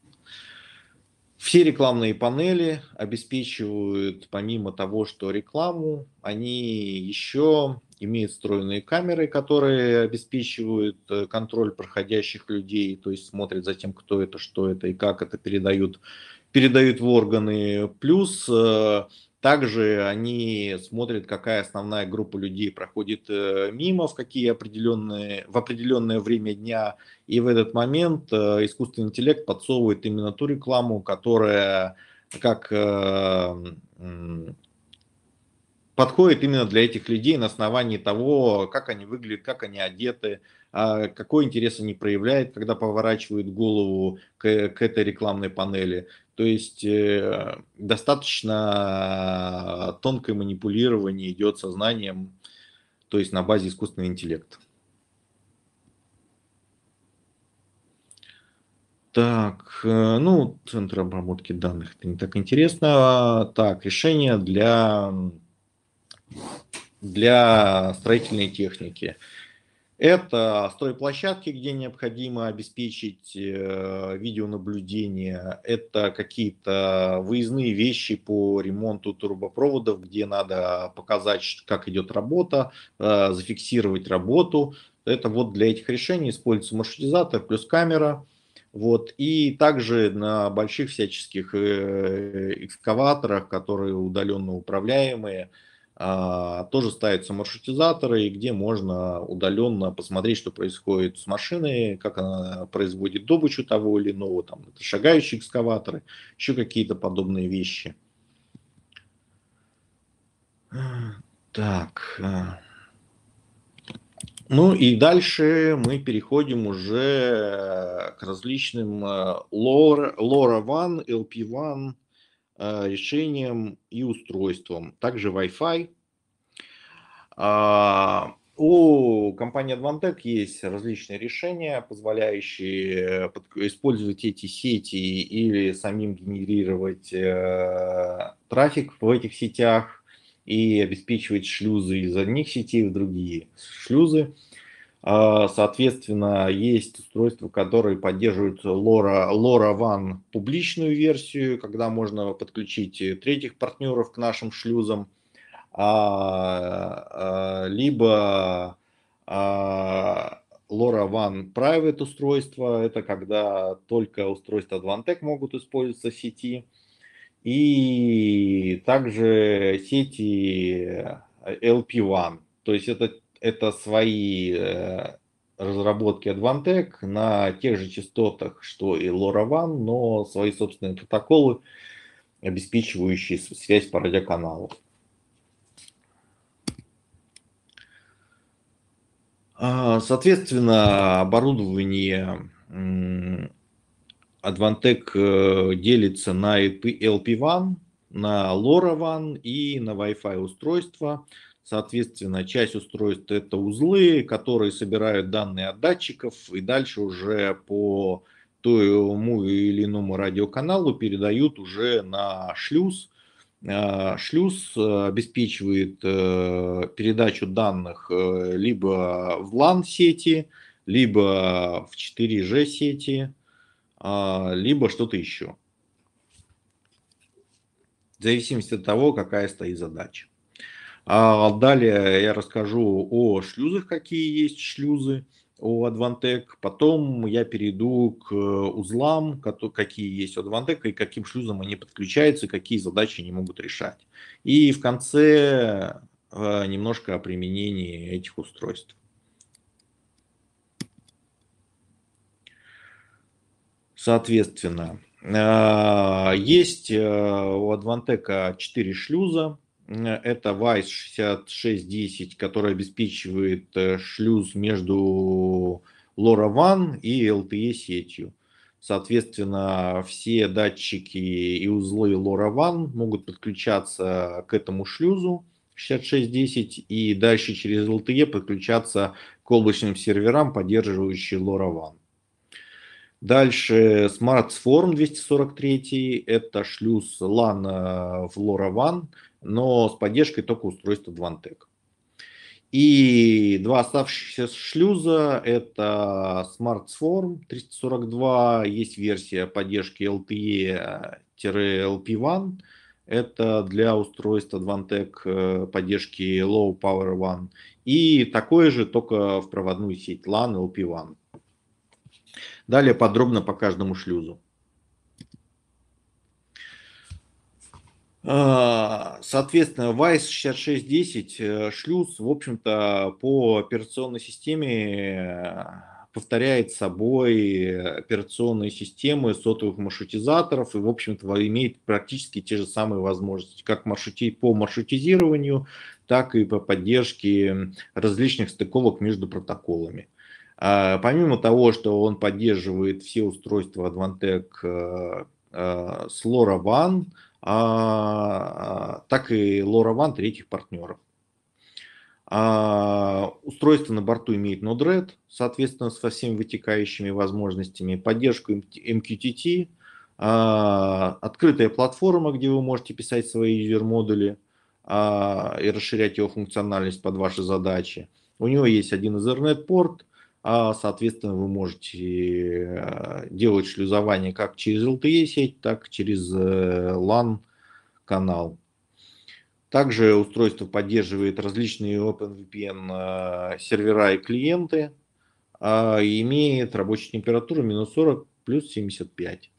Speaker 1: все рекламные панели обеспечивают, помимо того, что рекламу, они еще имеют встроенные камеры, которые обеспечивают э, контроль проходящих людей, то есть смотрят за тем, кто это, что это и как это передают, передают в органы. Плюс э, также они смотрят, какая основная группа людей проходит э, мимо, в какие определенные, в определенное время дня. И в этот момент э, искусственный интеллект подсовывает именно ту рекламу, которая как эм, подходит именно для этих людей на основании того, как они выглядят, как они одеты, а, какой интерес они проявляют, когда поворачивают голову к, к этой рекламной панели. То есть э, достаточно тонкое манипулирование идет сознанием, то есть на базе искусственного интеллекта. Так, э, ну, центр обработки данных, это не так интересно. Так, решение для, для строительной техники. Это стройплощадки, где необходимо обеспечить э, видеонаблюдение, это какие-то выездные вещи по ремонту трубопроводов, где надо показать, как идет работа, э, зафиксировать работу. Это вот для этих решений используется маршрутизатор плюс камера. Вот. И также на больших всяческих э, экскаваторах, которые удаленно управляемые, а, тоже ставятся маршрутизаторы, и где можно удаленно посмотреть, что происходит с машиной, как она производит добычу того или иного, там это шагающие экскаваторы, еще какие-то подобные вещи. Так. А. Ну и дальше мы переходим уже к различным LoRaWAN, э, LP1, Э, решением и устройством. Также Wi-Fi. А, у компании Advantech есть различные решения, позволяющие э, использовать эти сети или самим генерировать э, трафик в этих сетях и обеспечивать шлюзы из одних сетей в другие шлюзы. А, соответственно, есть устройства, которые поддерживают LoRa, LoRaWAN публичную версию, когда можно подключить э, третьих партнеров к нашим шлюзам, а, а, либо LoRaWAN Private устройства, это когда только устройства Advantech могут использоваться в сети, и также сети э, LP1, то есть это это свои э, разработки Advantech на тех же частотах, что и LoRaWAN, но свои собственные протоколы, обеспечивающие связь по радиоканалу. А, соответственно, оборудование Advantech э, делится на LP1, на LoRaWAN и на Wi-Fi устройства – Соответственно, часть устройств это узлы, которые собирают данные от датчиков и дальше уже по тому или иному радиоканалу передают уже на шлюз. А, шлюз э, обеспечивает э, передачу данных э, либо в LAN-сети, либо в 4G-сети, а, либо что-то еще. В зависимости от того, какая стоит задача. А, далее я расскажу о шлюзах, какие есть шлюзы у Advantech. Потом я перейду к э, узлам, какие есть у Advantech и каким шлюзам они подключаются, какие задачи они могут решать. И в конце э, немножко о применении этих устройств. Соответственно, э, есть у Advantech 4 шлюза, это WISE 6610, который обеспечивает э, шлюз между LoRaWAN и LTE сетью. Соответственно, все датчики и узлы LoRaWAN могут подключаться к этому шлюзу 6610 и дальше через LTE подключаться к облачным серверам, поддерживающим LoRaWAN. Дальше SmartForm 243, это шлюз LAN в LoRaWAN но с поддержкой только устройства Двантек. И два оставшихся шлюза – это SmartSwarm 342, есть версия поддержки LTE-LP1, это для устройства Advantech э, поддержки Low Power One, и такое же, только в проводную сеть LAN LP1. Далее подробно по каждому шлюзу. А, соответственно, Vice 6610 э, шлюз, в общем-то, по операционной системе э, повторяет собой операционные системы сотовых маршрутизаторов и, в общем-то, имеет практически те же самые возможности, как маршрути... по маршрутизированию, так и по поддержке различных стыковок между протоколами. А, помимо того, что он поддерживает все устройства Advantech э, с LoRaWAN, а, так и Лора Ван третьих партнеров. А, устройство на борту имеет Node-RED, соответственно, со всеми вытекающими возможностями, поддержку MQTT, а, открытая платформа, где вы можете писать свои юзер-модули и расширять его функциональность под ваши задачи. У него есть один Ethernet-порт, а, соответственно, вы можете а, делать шлюзование как через LTE-сеть, так и через э, LAN-канал. Также устройство поддерживает различные OpenVPN а, сервера и клиенты. И имеет рабочую температуру минус 40 плюс 75.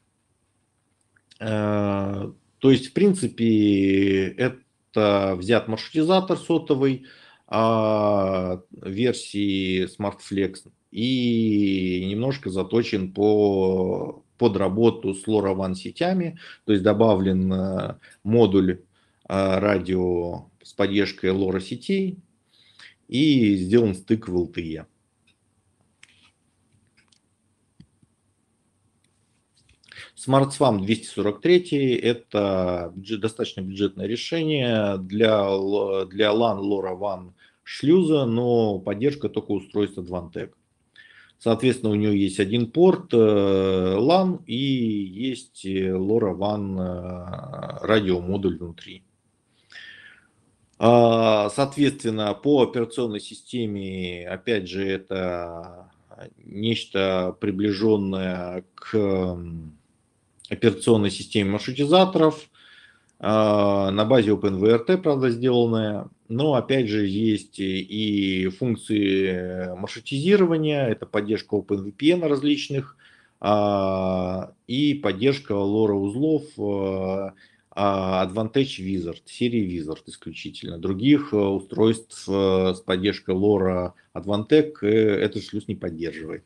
Speaker 1: То есть, в принципе, это взят маршрутизатор сотовый, а, версии SmartFlex и немножко заточен по, под работу с LoRaWAN сетями, то есть добавлен а, модуль а, радио с поддержкой LoRa сетей и сделан стык в LTE. SmartSwam 243 – это достаточно бюджетное решение для, для LAN, LoRaWAN шлюза, но поддержка только устройства Advantech. Соответственно, у нее есть один порт LAN э, и есть LoRaWAN э, э, радиомодуль внутри. А, соответственно, по операционной системе, опять же, это нечто приближенное к операционной системе маршрутизаторов а, на базе OpenVRT, правда, сделанное. Но опять же есть и функции маршрутизирования, это поддержка OpenVPN различных а, и поддержка лора узлов а, а, Advantage Wizard, серии Wizard исключительно. Других э, устройств э, с поддержкой лора Advantech э, этот шлюз не поддерживает.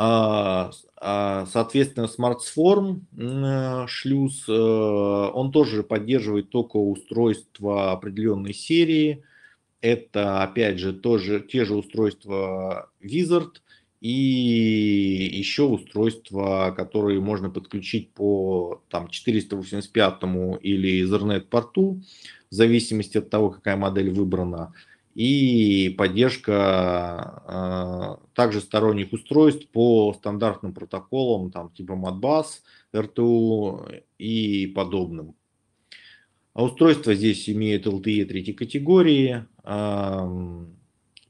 Speaker 1: А, а, соответственно, SmartSform э, шлюз, э, он тоже поддерживает только устройства определенной серии. Это, опять же, тоже, те же устройства Wizard и еще устройства, которые можно подключить по там, 485 или Ethernet порту, в зависимости от того, какая модель выбрана и поддержка э, также сторонних устройств по стандартным протоколам, там, типа Modbus, RTU и подобным. А устройство здесь имеет LTE третьей категории, э,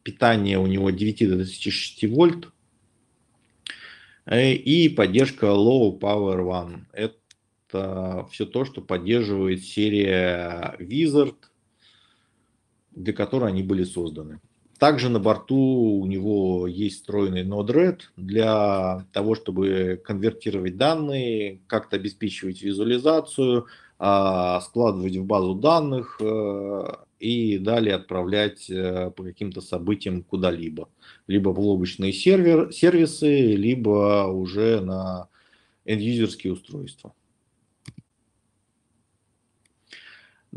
Speaker 1: питание у него 9 до 26 вольт э, и поддержка Low Power One. Это все то, что поддерживает серия Wizard, для которой они были созданы. Также на борту у него есть встроенный Node-RED для того, чтобы конвертировать данные, как-то обеспечивать визуализацию, а, складывать в базу данных э, и далее отправлять э, по каким-то событиям куда-либо. Либо в облачные сервер, сервисы, либо уже на end-юзерские устройства.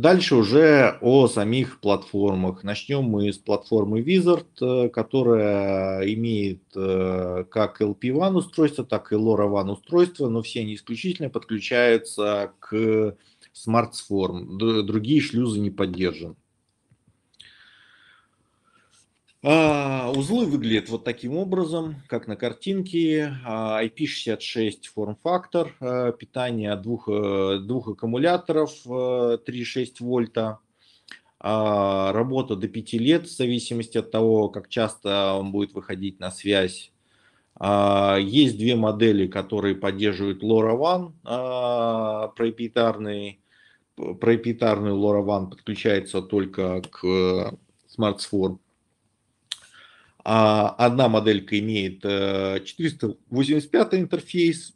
Speaker 1: Дальше уже о самих платформах. Начнем мы с платформы Wizard, э, которая имеет э, как LP-WAN устройство, так и LoRaWAN устройство, но все они исключительно подключаются к смартформ. Другие шлюзы не поддержаны. А, узлы выглядят вот таким образом, как на картинке. А, IP66 форм-фактор, э, питание двух, э, двух аккумуляторов 3,6 э, вольта. А, работа до 5 лет в зависимости от того, как часто он будет выходить на связь. А, есть две модели, которые поддерживают LoRaWAN, а, проприетарный, проприетарный LoRaWAN подключается только к смартфону а одна моделька имеет 485 э, интерфейс,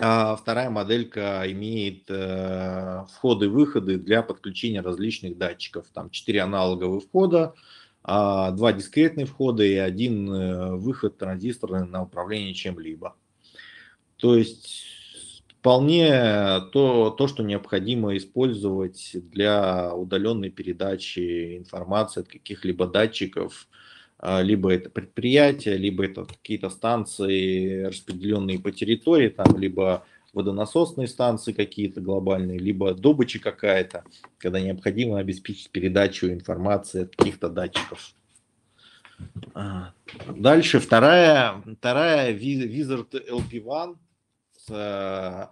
Speaker 1: а вторая моделька имеет э, входы-выходы для подключения различных датчиков. Там 4 аналоговых входа, а два дискретные входа и один э, выход транзисторный на управление чем-либо. То есть вполне то, то, что необходимо использовать для удаленной передачи информации от каких-либо датчиков, а, либо это предприятия, либо это какие-то станции, распределенные по территории, там, либо водонасосные станции какие-то глобальные, либо добыча какая-то, когда необходимо обеспечить передачу информации от каких-то датчиков. А, дальше вторая, вторая Wizard LP1 с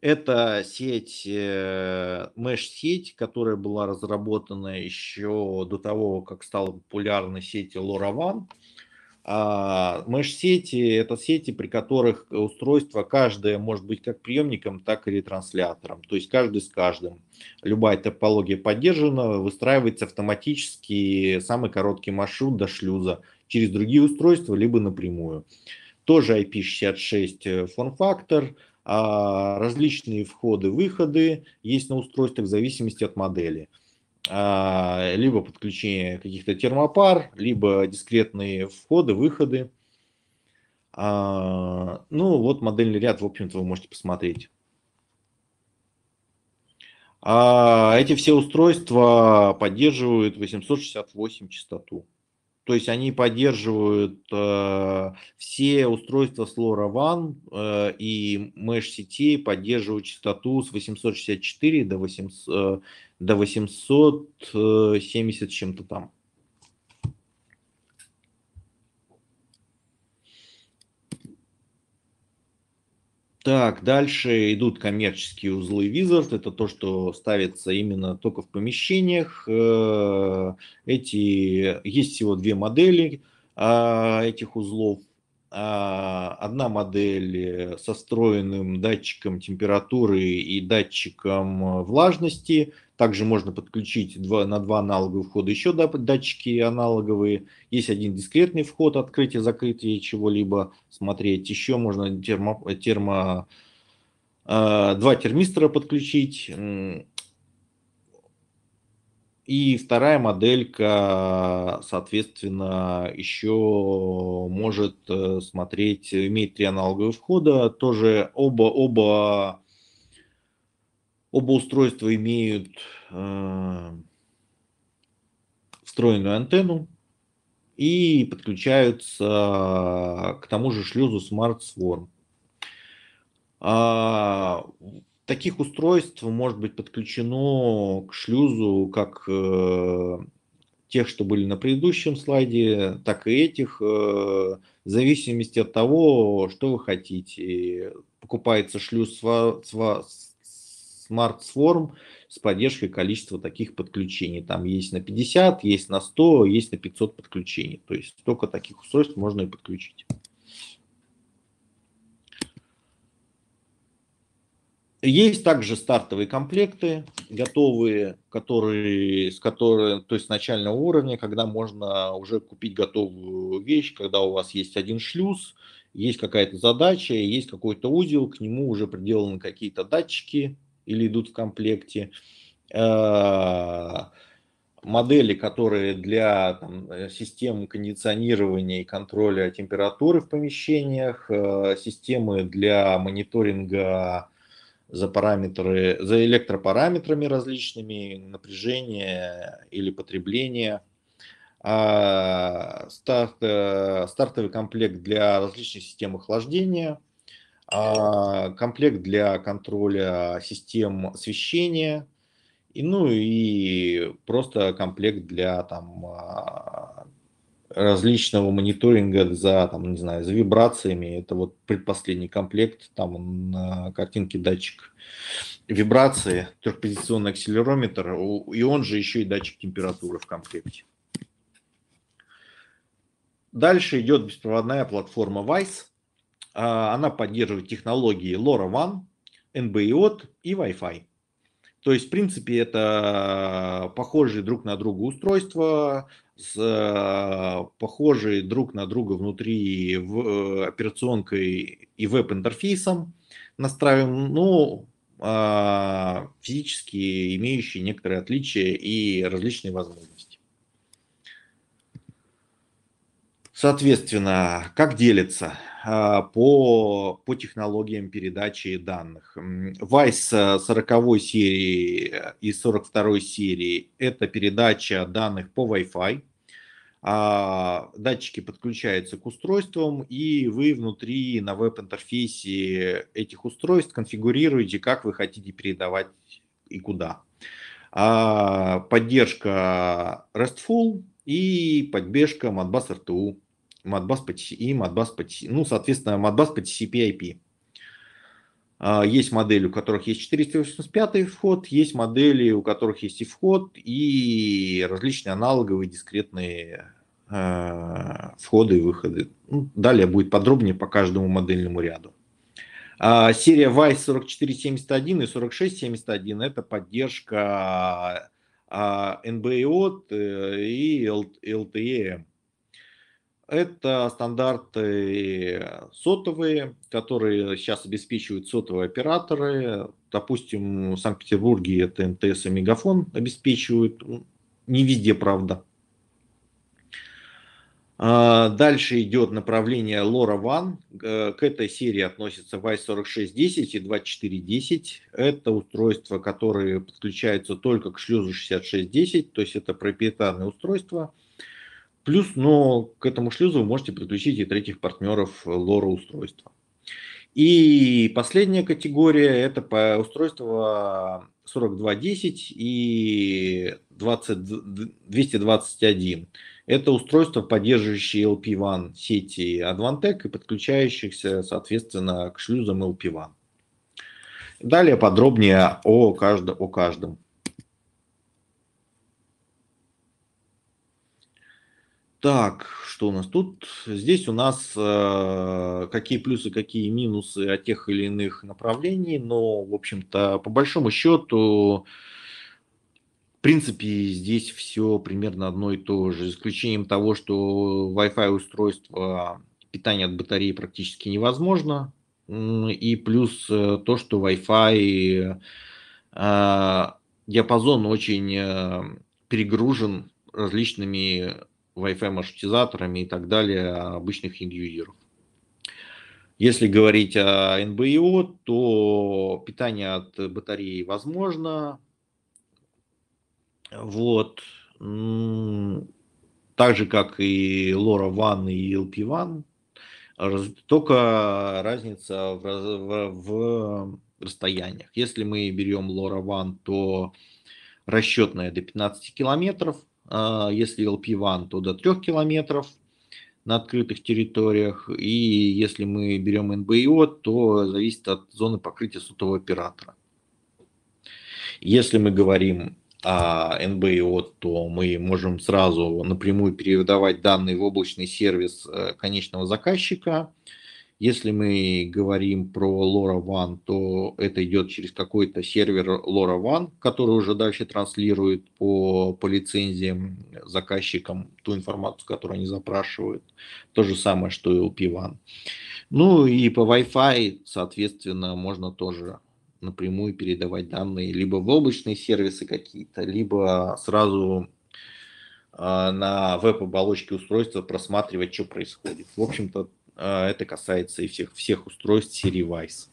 Speaker 1: это сеть, э, Mesh сеть которая была разработана еще до того, как стала популярной сеть LoRaWAN. А, Mesh – это сети, при которых устройство каждое может быть как приемником, так и ретранслятором. То есть каждый с каждым. Любая топология поддержана, выстраивается автоматически самый короткий маршрут до шлюза через другие устройства, либо напрямую. Тоже IP66 э, форм-фактор – а, различные входы-выходы есть на устройствах в зависимости от модели. А, либо подключение каких-то термопар, либо дискретные входы-выходы. А, ну, вот модельный ряд, в общем-то, вы можете посмотреть. Эти все устройства поддерживают 868 частоту то есть они поддерживают э, все устройства с LoRaWAN э, и mesh-сетей, поддерживают частоту с 864 до, 800, э, до 870 э, чем-то там. Так, дальше идут коммерческие узлы визард. Это то, что ставится именно только в помещениях. Э, эти, есть всего две модели а, этих узлов. А, одна модель со встроенным датчиком температуры и датчиком влажности. Также можно подключить два, на два аналоговых входа еще датчики аналоговые. Есть один дискретный вход, открытие, закрытие чего-либо смотреть. Еще можно термо, термо, а, два термистора подключить. И вторая моделька, э, соответственно, еще может э, смотреть, имеет три аналоговых входа, тоже оба, оба, оба устройства имеют э, встроенную антенну и подключаются к тому же шлюзу Smart Swarm. А, таких устройств может быть подключено к шлюзу как э, тех, что были на предыдущем слайде, так и этих, э, в зависимости от того, что вы хотите. Покупается шлюз Smart Swarm с поддержкой количества таких подключений. Там есть на 50, есть на 100, есть на 500 подключений. То есть только таких устройств можно и подключить. Есть также стартовые комплекты, готовые, которые, с которые, то есть начального уровня, когда можно уже купить готовую вещь, когда у вас есть один шлюз, есть какая-то задача, есть какой-то узел, к нему уже приделаны какие-то датчики или идут в комплекте. Э, модели, которые для там, э, систем кондиционирования и контроля температуры в помещениях, э, системы для мониторинга за параметры, за электропараметрами различными, напряжение или потребление. А, старт, э, стартовый комплект для различных систем охлаждения, а, комплект для контроля систем освещения, и, ну и просто комплект для там, а, различного мониторинга за, там, не знаю, за вибрациями. Это вот предпоследний комплект, там на картинке датчик вибрации, трехпозиционный акселерометр, и он же еще и датчик температуры в комплекте. Дальше идет беспроводная платформа Vice. А, она поддерживает технологии LoRaWAN, NB-IoT и Wi-Fi. То есть, в принципе, это похожие друг на друга устройства, с э, похожие друг на друга внутри в, э, операционкой и веб-интерфейсом настраиваем, но ну, а, физически имеющие некоторые отличия и различные возможности. Соответственно, как делится? А, по, по технологиям передачи данных. Э, Вайс 40 серии э, и 42 серии – это передача данных по Wi-Fi. А, датчики подключаются к устройствам, и вы внутри на веб-интерфейсе этих устройств конфигурируете, как вы хотите передавать и куда. А, поддержка RESTful и поддержка Modbus RTU. Modbus по TCP, и Modbus по TCP, ну, соответственно, Modbus по TCP IP. А, есть модели, у которых есть 485 вход, есть модели, у которых есть и вход, и различные аналоговые дискретные э, входы и выходы. Ну, далее будет подробнее по каждому модельному ряду. А, серия Vice 4471 и 4671 – это поддержка а, NBIOT э, и LTE. Это стандарты э, сотовые, которые сейчас обеспечивают сотовые операторы. Допустим, в Санкт-Петербурге это МТС и Мегафон обеспечивают. Не везде, правда. А, дальше идет направление LoRaWAN. К этой серии относятся y 4610 и 2410. Это устройства, которые подключаются только к шлюзу 6610, то есть это проприетарное устройство. устройства Плюс, но к этому шлюзу вы можете подключить и третьих партнеров э, лора устройства. И последняя категория – это по устройство 4210 и 20, 221. Это устройство, поддерживающие LP1 сети Advantech и подключающихся, соответственно, к шлюзам LP1. Далее подробнее о каждом. О каждом. Так, что у нас тут? Здесь у нас э, какие плюсы, какие минусы от тех или иных направлений, но, в общем-то, по большому счету, в принципе, здесь все примерно одно и то же, исключением того, что Wi-Fi устройство питание от батареи практически невозможно, и плюс э, то, что Wi-Fi э, диапазон очень э, перегружен различными Wi-Fi маршрутизаторами и так далее обычных индюзеров. Если говорить о НБИО, то питание от батареи возможно. Вот. Так же, как и LoRaWAN и LP1, только разница в, в, в расстояниях. Если мы берем LoRaWAN, то расчетное до 15 километров – а, если LP1, то до 3 километров на открытых территориях. И если мы берем НБИО, то зависит от зоны покрытия сотового оператора. Если мы говорим о НБИО, то мы можем сразу напрямую передавать данные в облачный сервис э, конечного заказчика. Если мы говорим про LoRaWAN, то это идет через какой-то сервер LoRaWAN, который уже дальше транслирует по, по лицензиям заказчикам ту информацию, которую они запрашивают. То же самое, что и LP-WAN. Ну и по Wi-Fi, соответственно, можно тоже напрямую передавать данные либо в облачные сервисы какие-то, либо сразу э, на веб-оболочке устройства просматривать, что происходит. В общем-то, а, это касается и всех, всех устройств серии Vice.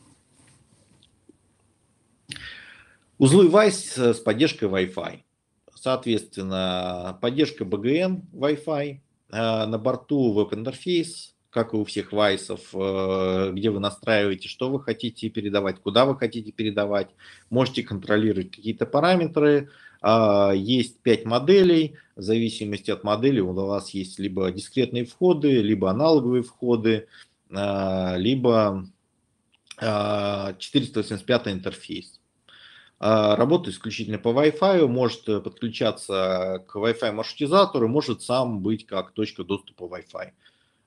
Speaker 1: Узлы Vice с поддержкой Wi-Fi. Соответственно, поддержка BGN Wi-Fi, а, на борту веб-интерфейс, как и у всех вайсов, э, где вы настраиваете, что вы хотите передавать, куда вы хотите передавать, можете контролировать какие-то параметры, а, есть 5 моделей. В зависимости от модели у вас есть либо дискретные входы, либо аналоговые входы, а, либо 485 а, интерфейс. Работает исключительно по Wi-Fi, может подключаться к Wi-Fi маршрутизатору, может сам быть как точка доступа Wi-Fi.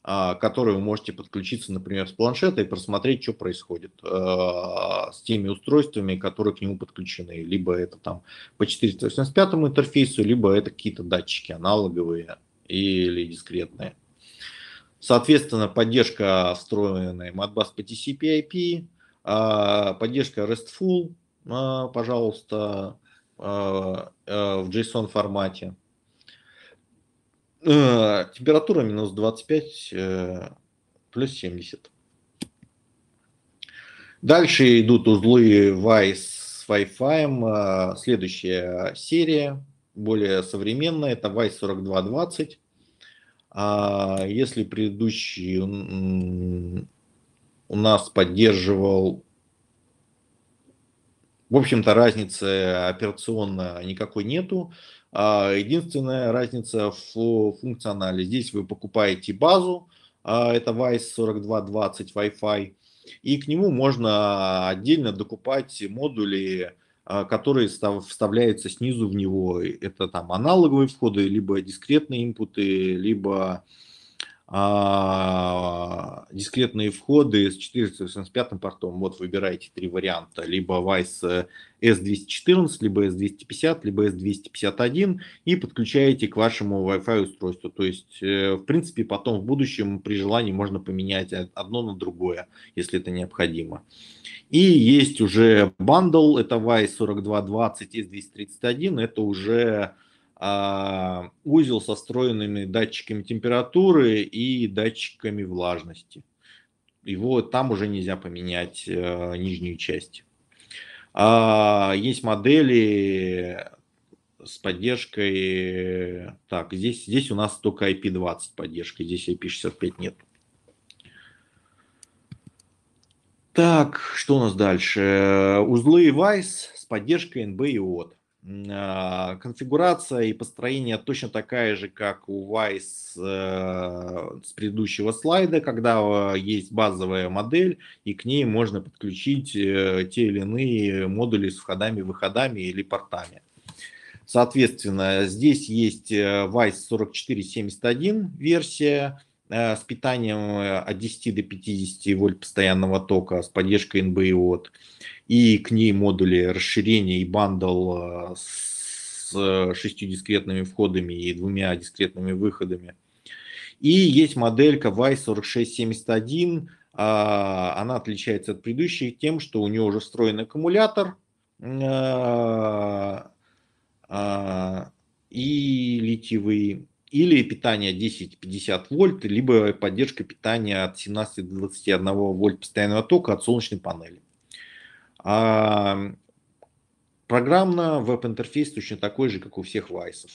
Speaker 1: А, которые вы можете подключиться, например, с планшета и просмотреть, что происходит а, с теми устройствами, которые к нему подключены. Либо это там по 485 интерфейсу, либо это какие-то датчики аналоговые или дискретные. Соответственно, поддержка встроенной Modbus по TCP IP, а, поддержка RESTful, пожалуйста, в JSON формате. Э, температура минус 25, э, плюс 70. Дальше идут узлы Vice с Wi-Fi. Э, следующая серия, более современная, это Vice 4220. А, если предыдущий у нас поддерживал, в общем-то, разницы операционно никакой нету. А, единственная разница в функционале. Здесь вы покупаете базу, а, это Vice 4220 Wi-Fi, и к нему можно отдельно докупать модули, а, которые вставляются снизу в него. Это там аналоговые входы, либо дискретные импуты, либо а, дискретные входы с 485 портом. Вот выбирайте три варианта. Либо Vice S214, либо S250, либо S251 и подключаете к вашему Wi-Fi устройству. То есть, э, в принципе, потом в будущем при желании можно поменять одно на другое, если это необходимо. И есть уже бандл, это Vice 4220 S231, это уже а, узел со встроенными датчиками температуры и датчиками влажности. Его там уже нельзя поменять э, нижнюю часть. А, есть модели с поддержкой. Так, здесь, здесь у нас только IP20 поддержка, здесь IP65 нет. Так, что у нас дальше? Узлы и вайс с поддержкой NB и OT. А, конфигурация и построение точно такая же, как у Vice э, с предыдущего слайда, когда э, есть базовая модель, и к ней можно подключить э, те или иные модули с входами, выходами или портами. Соответственно, здесь есть Vice 4471 версия, Э, с питанием э, от 10 до 50 вольт постоянного тока, с поддержкой NB от и к ней модули расширения и бандл э, с шестью дискретными входами и двумя дискретными выходами. И есть моделька Y4671, а, она отличается от предыдущей тем, что у нее уже встроен аккумулятор, а, и литиевый или питание 10-50 вольт, либо поддержка питания от 17 до 21 вольт постоянного тока от солнечной панели. А программно веб-интерфейс точно такой же, как у всех вайсов.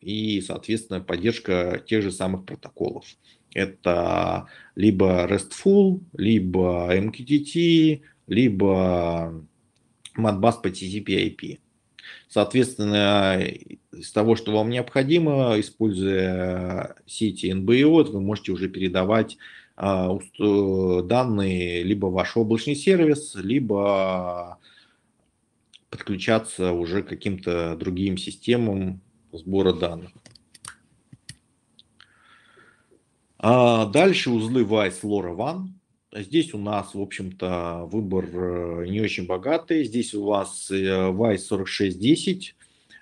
Speaker 1: И, соответственно, поддержка тех же самых протоколов. Это либо RESTful, либо MQTT, либо Modbus по TCP IP. Соответственно, из того, что вам необходимо, используя э, сети NBIOT, вы можете уже передавать э, данные либо в ваш облачный сервис, либо подключаться уже к каким-то другим системам сбора данных. А дальше узлы Vice LoRaWAN. А здесь у нас, в общем-то, выбор э, не очень богатый. Здесь у вас Vice э, 4610,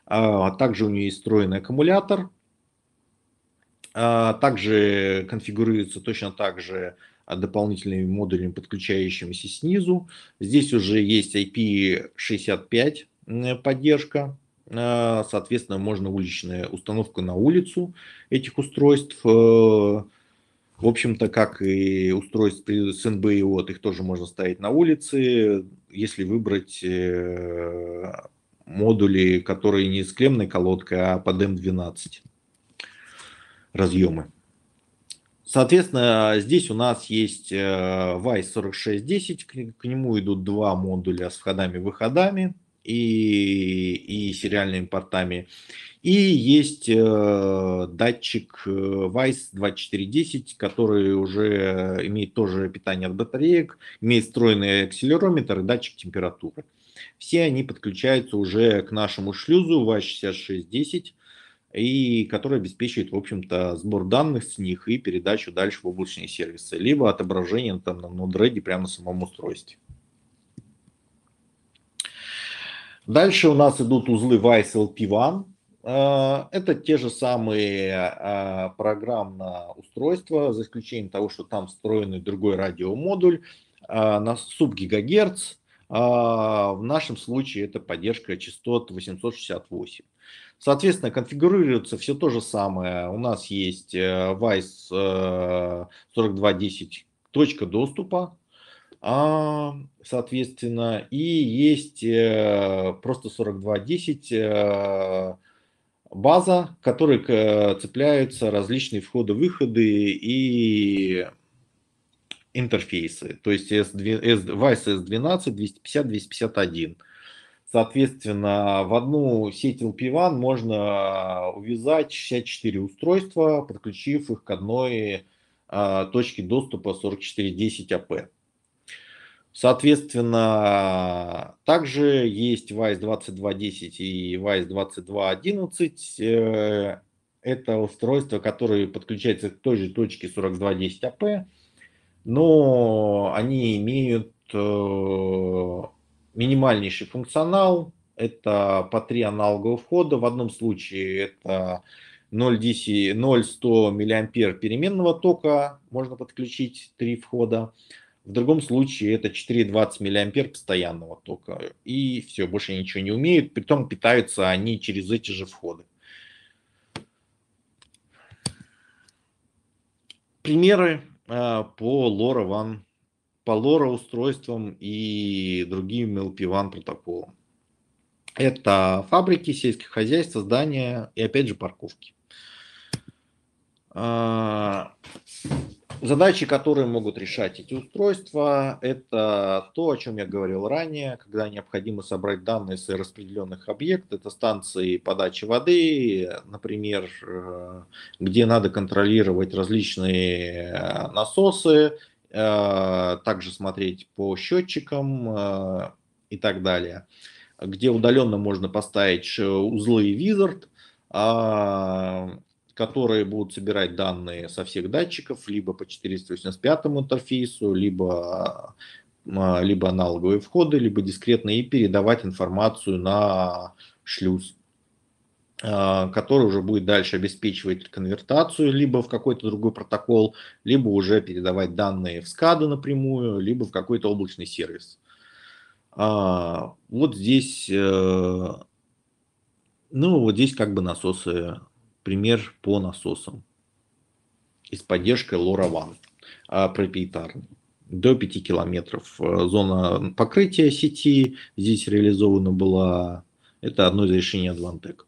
Speaker 1: а также у нее есть встроенный аккумулятор. А также конфигурируется точно так же дополнительными модулями, подключающимися снизу. Здесь уже есть IP65 э, поддержка. А, соответственно, можно уличная установка на улицу этих устройств в общем-то, как и устройство с вот их тоже можно ставить на улице, если выбрать э, модули, которые не с клемной колодкой, а под М12 разъемы. Соответственно, здесь у нас есть э, Vice 4610, к нему идут два модуля с входами-выходами и, и сериальными портами. И есть э, датчик э, Vice 2410, который уже имеет тоже питание от батареек, имеет встроенный акселерометр и датчик температуры. Все они подключаются уже к нашему шлюзу VICE 6610 и который обеспечивает, в общем-то, сбор данных с них и передачу дальше в облачные сервисы, либо отображение там на Node-RED прямо на самом устройстве. Дальше у нас идут узлы VSLP1. Э, это те же самые э, программно устройства, за исключением того, что там встроенный другой радиомодуль э, на субгигагерц. В нашем случае это поддержка частот 868. Соответственно, конфигурируется все то же самое. У нас есть VICE 4210 точка доступа, а, соответственно, и есть э, просто 42.10 э, база, к которой э, цепляются различные входы-выходы и интерфейсы, то есть S2, S2, S12, 250, 251. Соответственно, в одну сеть LP1 можно увязать 64 устройства, подключив их к одной а, точке доступа 4410 AP. Соответственно, также есть WISE 2210 и WISE 2211. Э, это устройства, которые подключаются к той же точке 4210AP, а но они имеют э, минимальнейший функционал. Это по три аналоговых входа. В одном случае это 0,100 мА переменного тока. Можно подключить три входа. В другом случае это 4,20 мА постоянного тока. И все, больше ничего не умеют. Притом питаются они через эти же входы. Примеры э, по лора ван по лора устройствам и другим LP1 протоколам. Это фабрики, сельское хозяйство, здания и опять же парковки. А, Задачи, которые могут решать эти устройства, это то, о чем я говорил ранее, когда необходимо собрать данные с распределенных объектов, это станции подачи воды, например, э, где надо контролировать различные э, насосы, э, также смотреть по счетчикам и так далее, где удаленно можно поставить узлы и визард, а которые будут собирать данные со всех датчиков, либо по 485 интерфейсу, либо, а, либо аналоговые входы, либо дискретные, и передавать информацию на шлюз а, который уже будет дальше обеспечивать конвертацию либо в какой-то другой протокол, либо уже передавать данные в SCADA напрямую, либо в какой-то облачный сервис. А, вот здесь, э, ну вот здесь как бы насосы пример по насосам и с поддержкой LoRaWAN а, проприетарный. До 5 километров э, зона покрытия сети здесь реализована была. Это одно из решений Advantech.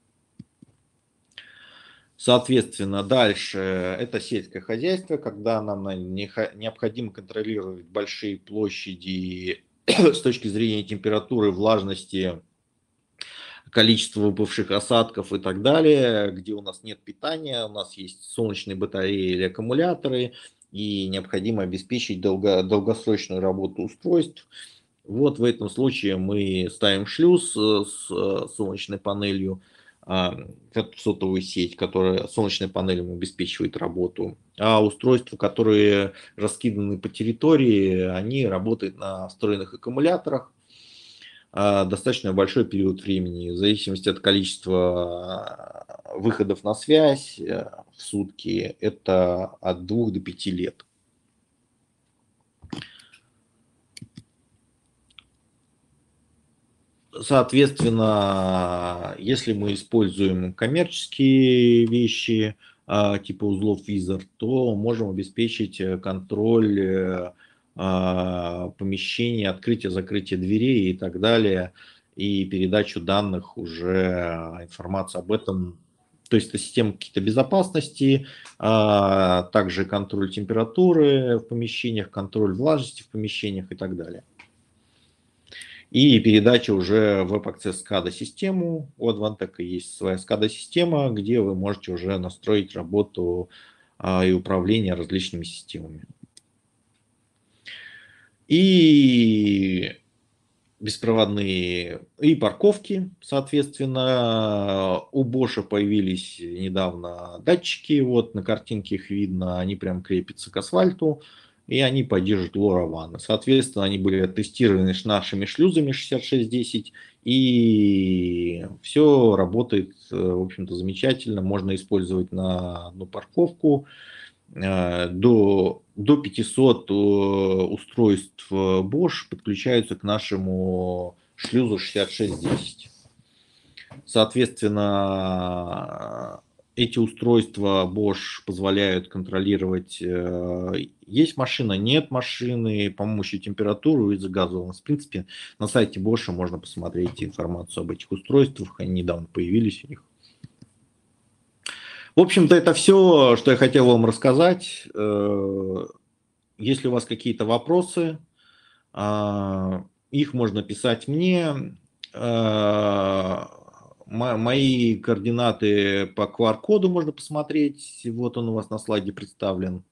Speaker 1: Соответственно, дальше это сельское хозяйство, когда нам необходимо контролировать большие площади <clears throat> с точки зрения температуры, влажности, количество бывших осадков и так далее, где у нас нет питания, у нас есть солнечные батареи или аккумуляторы, и необходимо обеспечить долго, долгосрочную работу устройств. Вот в этом случае мы ставим шлюз э, с э, солнечной панелью, а, сотовую сеть, которая солнечной панелью обеспечивает работу, а устройства, которые раскиданы по территории, они работают на встроенных аккумуляторах, а, достаточно большой период времени, в зависимости от количества а, выходов на связь э, в сутки, это от 2 до 5 лет. Соответственно, если мы используем коммерческие вещи, а, типа узлов визор, то можем обеспечить э, контроль э, а, помещение, открытие, закрытие дверей и так далее, и передачу данных уже, а, информация об этом. То есть это система какие-то безопасности, а также контроль температуры в помещениях, контроль влажности в помещениях и так далее. И передача уже в акцесс SCADA-систему. У Advantech есть своя SCADA-система, где вы можете уже настроить работу а, и управление различными системами и беспроводные и парковки, соответственно. У Боша появились недавно датчики, вот на картинке их видно, они прям крепятся к асфальту, и они поддерживают LoRaWAN. Соответственно, они были тестированы нашими шлюзами 6610, и все работает, э, в общем-то, замечательно. Можно использовать на одну парковку э, до до 500 э, устройств э, Bosch подключаются к нашему шлюзу 6610. Соответственно, эти устройства Bosch позволяют контролировать, э, есть машина, нет машины, по-моему, еще температуру и загазованность. В принципе, на сайте Bosch можно посмотреть информацию об этих устройствах, они недавно появились у них. В общем-то, это все, что я хотел вам рассказать. Э, если у вас какие-то вопросы, а, их можно писать мне. Э, мои координаты по QR-коду можно посмотреть. Вот он у вас на слайде представлен.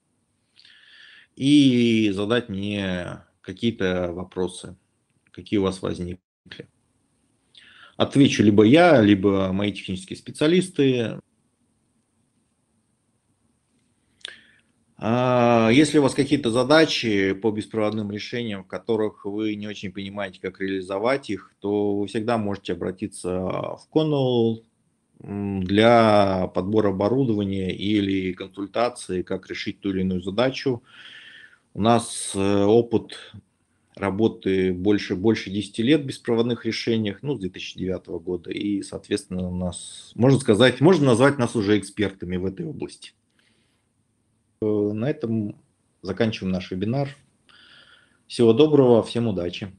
Speaker 1: И задать мне какие-то вопросы, какие у вас возникли. Отвечу либо я, либо мои технические специалисты. А, если у вас какие-то задачи по беспроводным решениям, в которых вы не очень понимаете, как реализовать их, то вы всегда можете обратиться в Conol для подбора оборудования или консультации, как решить ту или иную задачу. У нас э, опыт работы больше, больше 10 лет в беспроводных решениях, ну, с 2009 года. И, соответственно, у нас, можно сказать, можно назвать нас уже экспертами в этой области. Э, на этом заканчиваем наш вебинар. Всего доброго, всем удачи.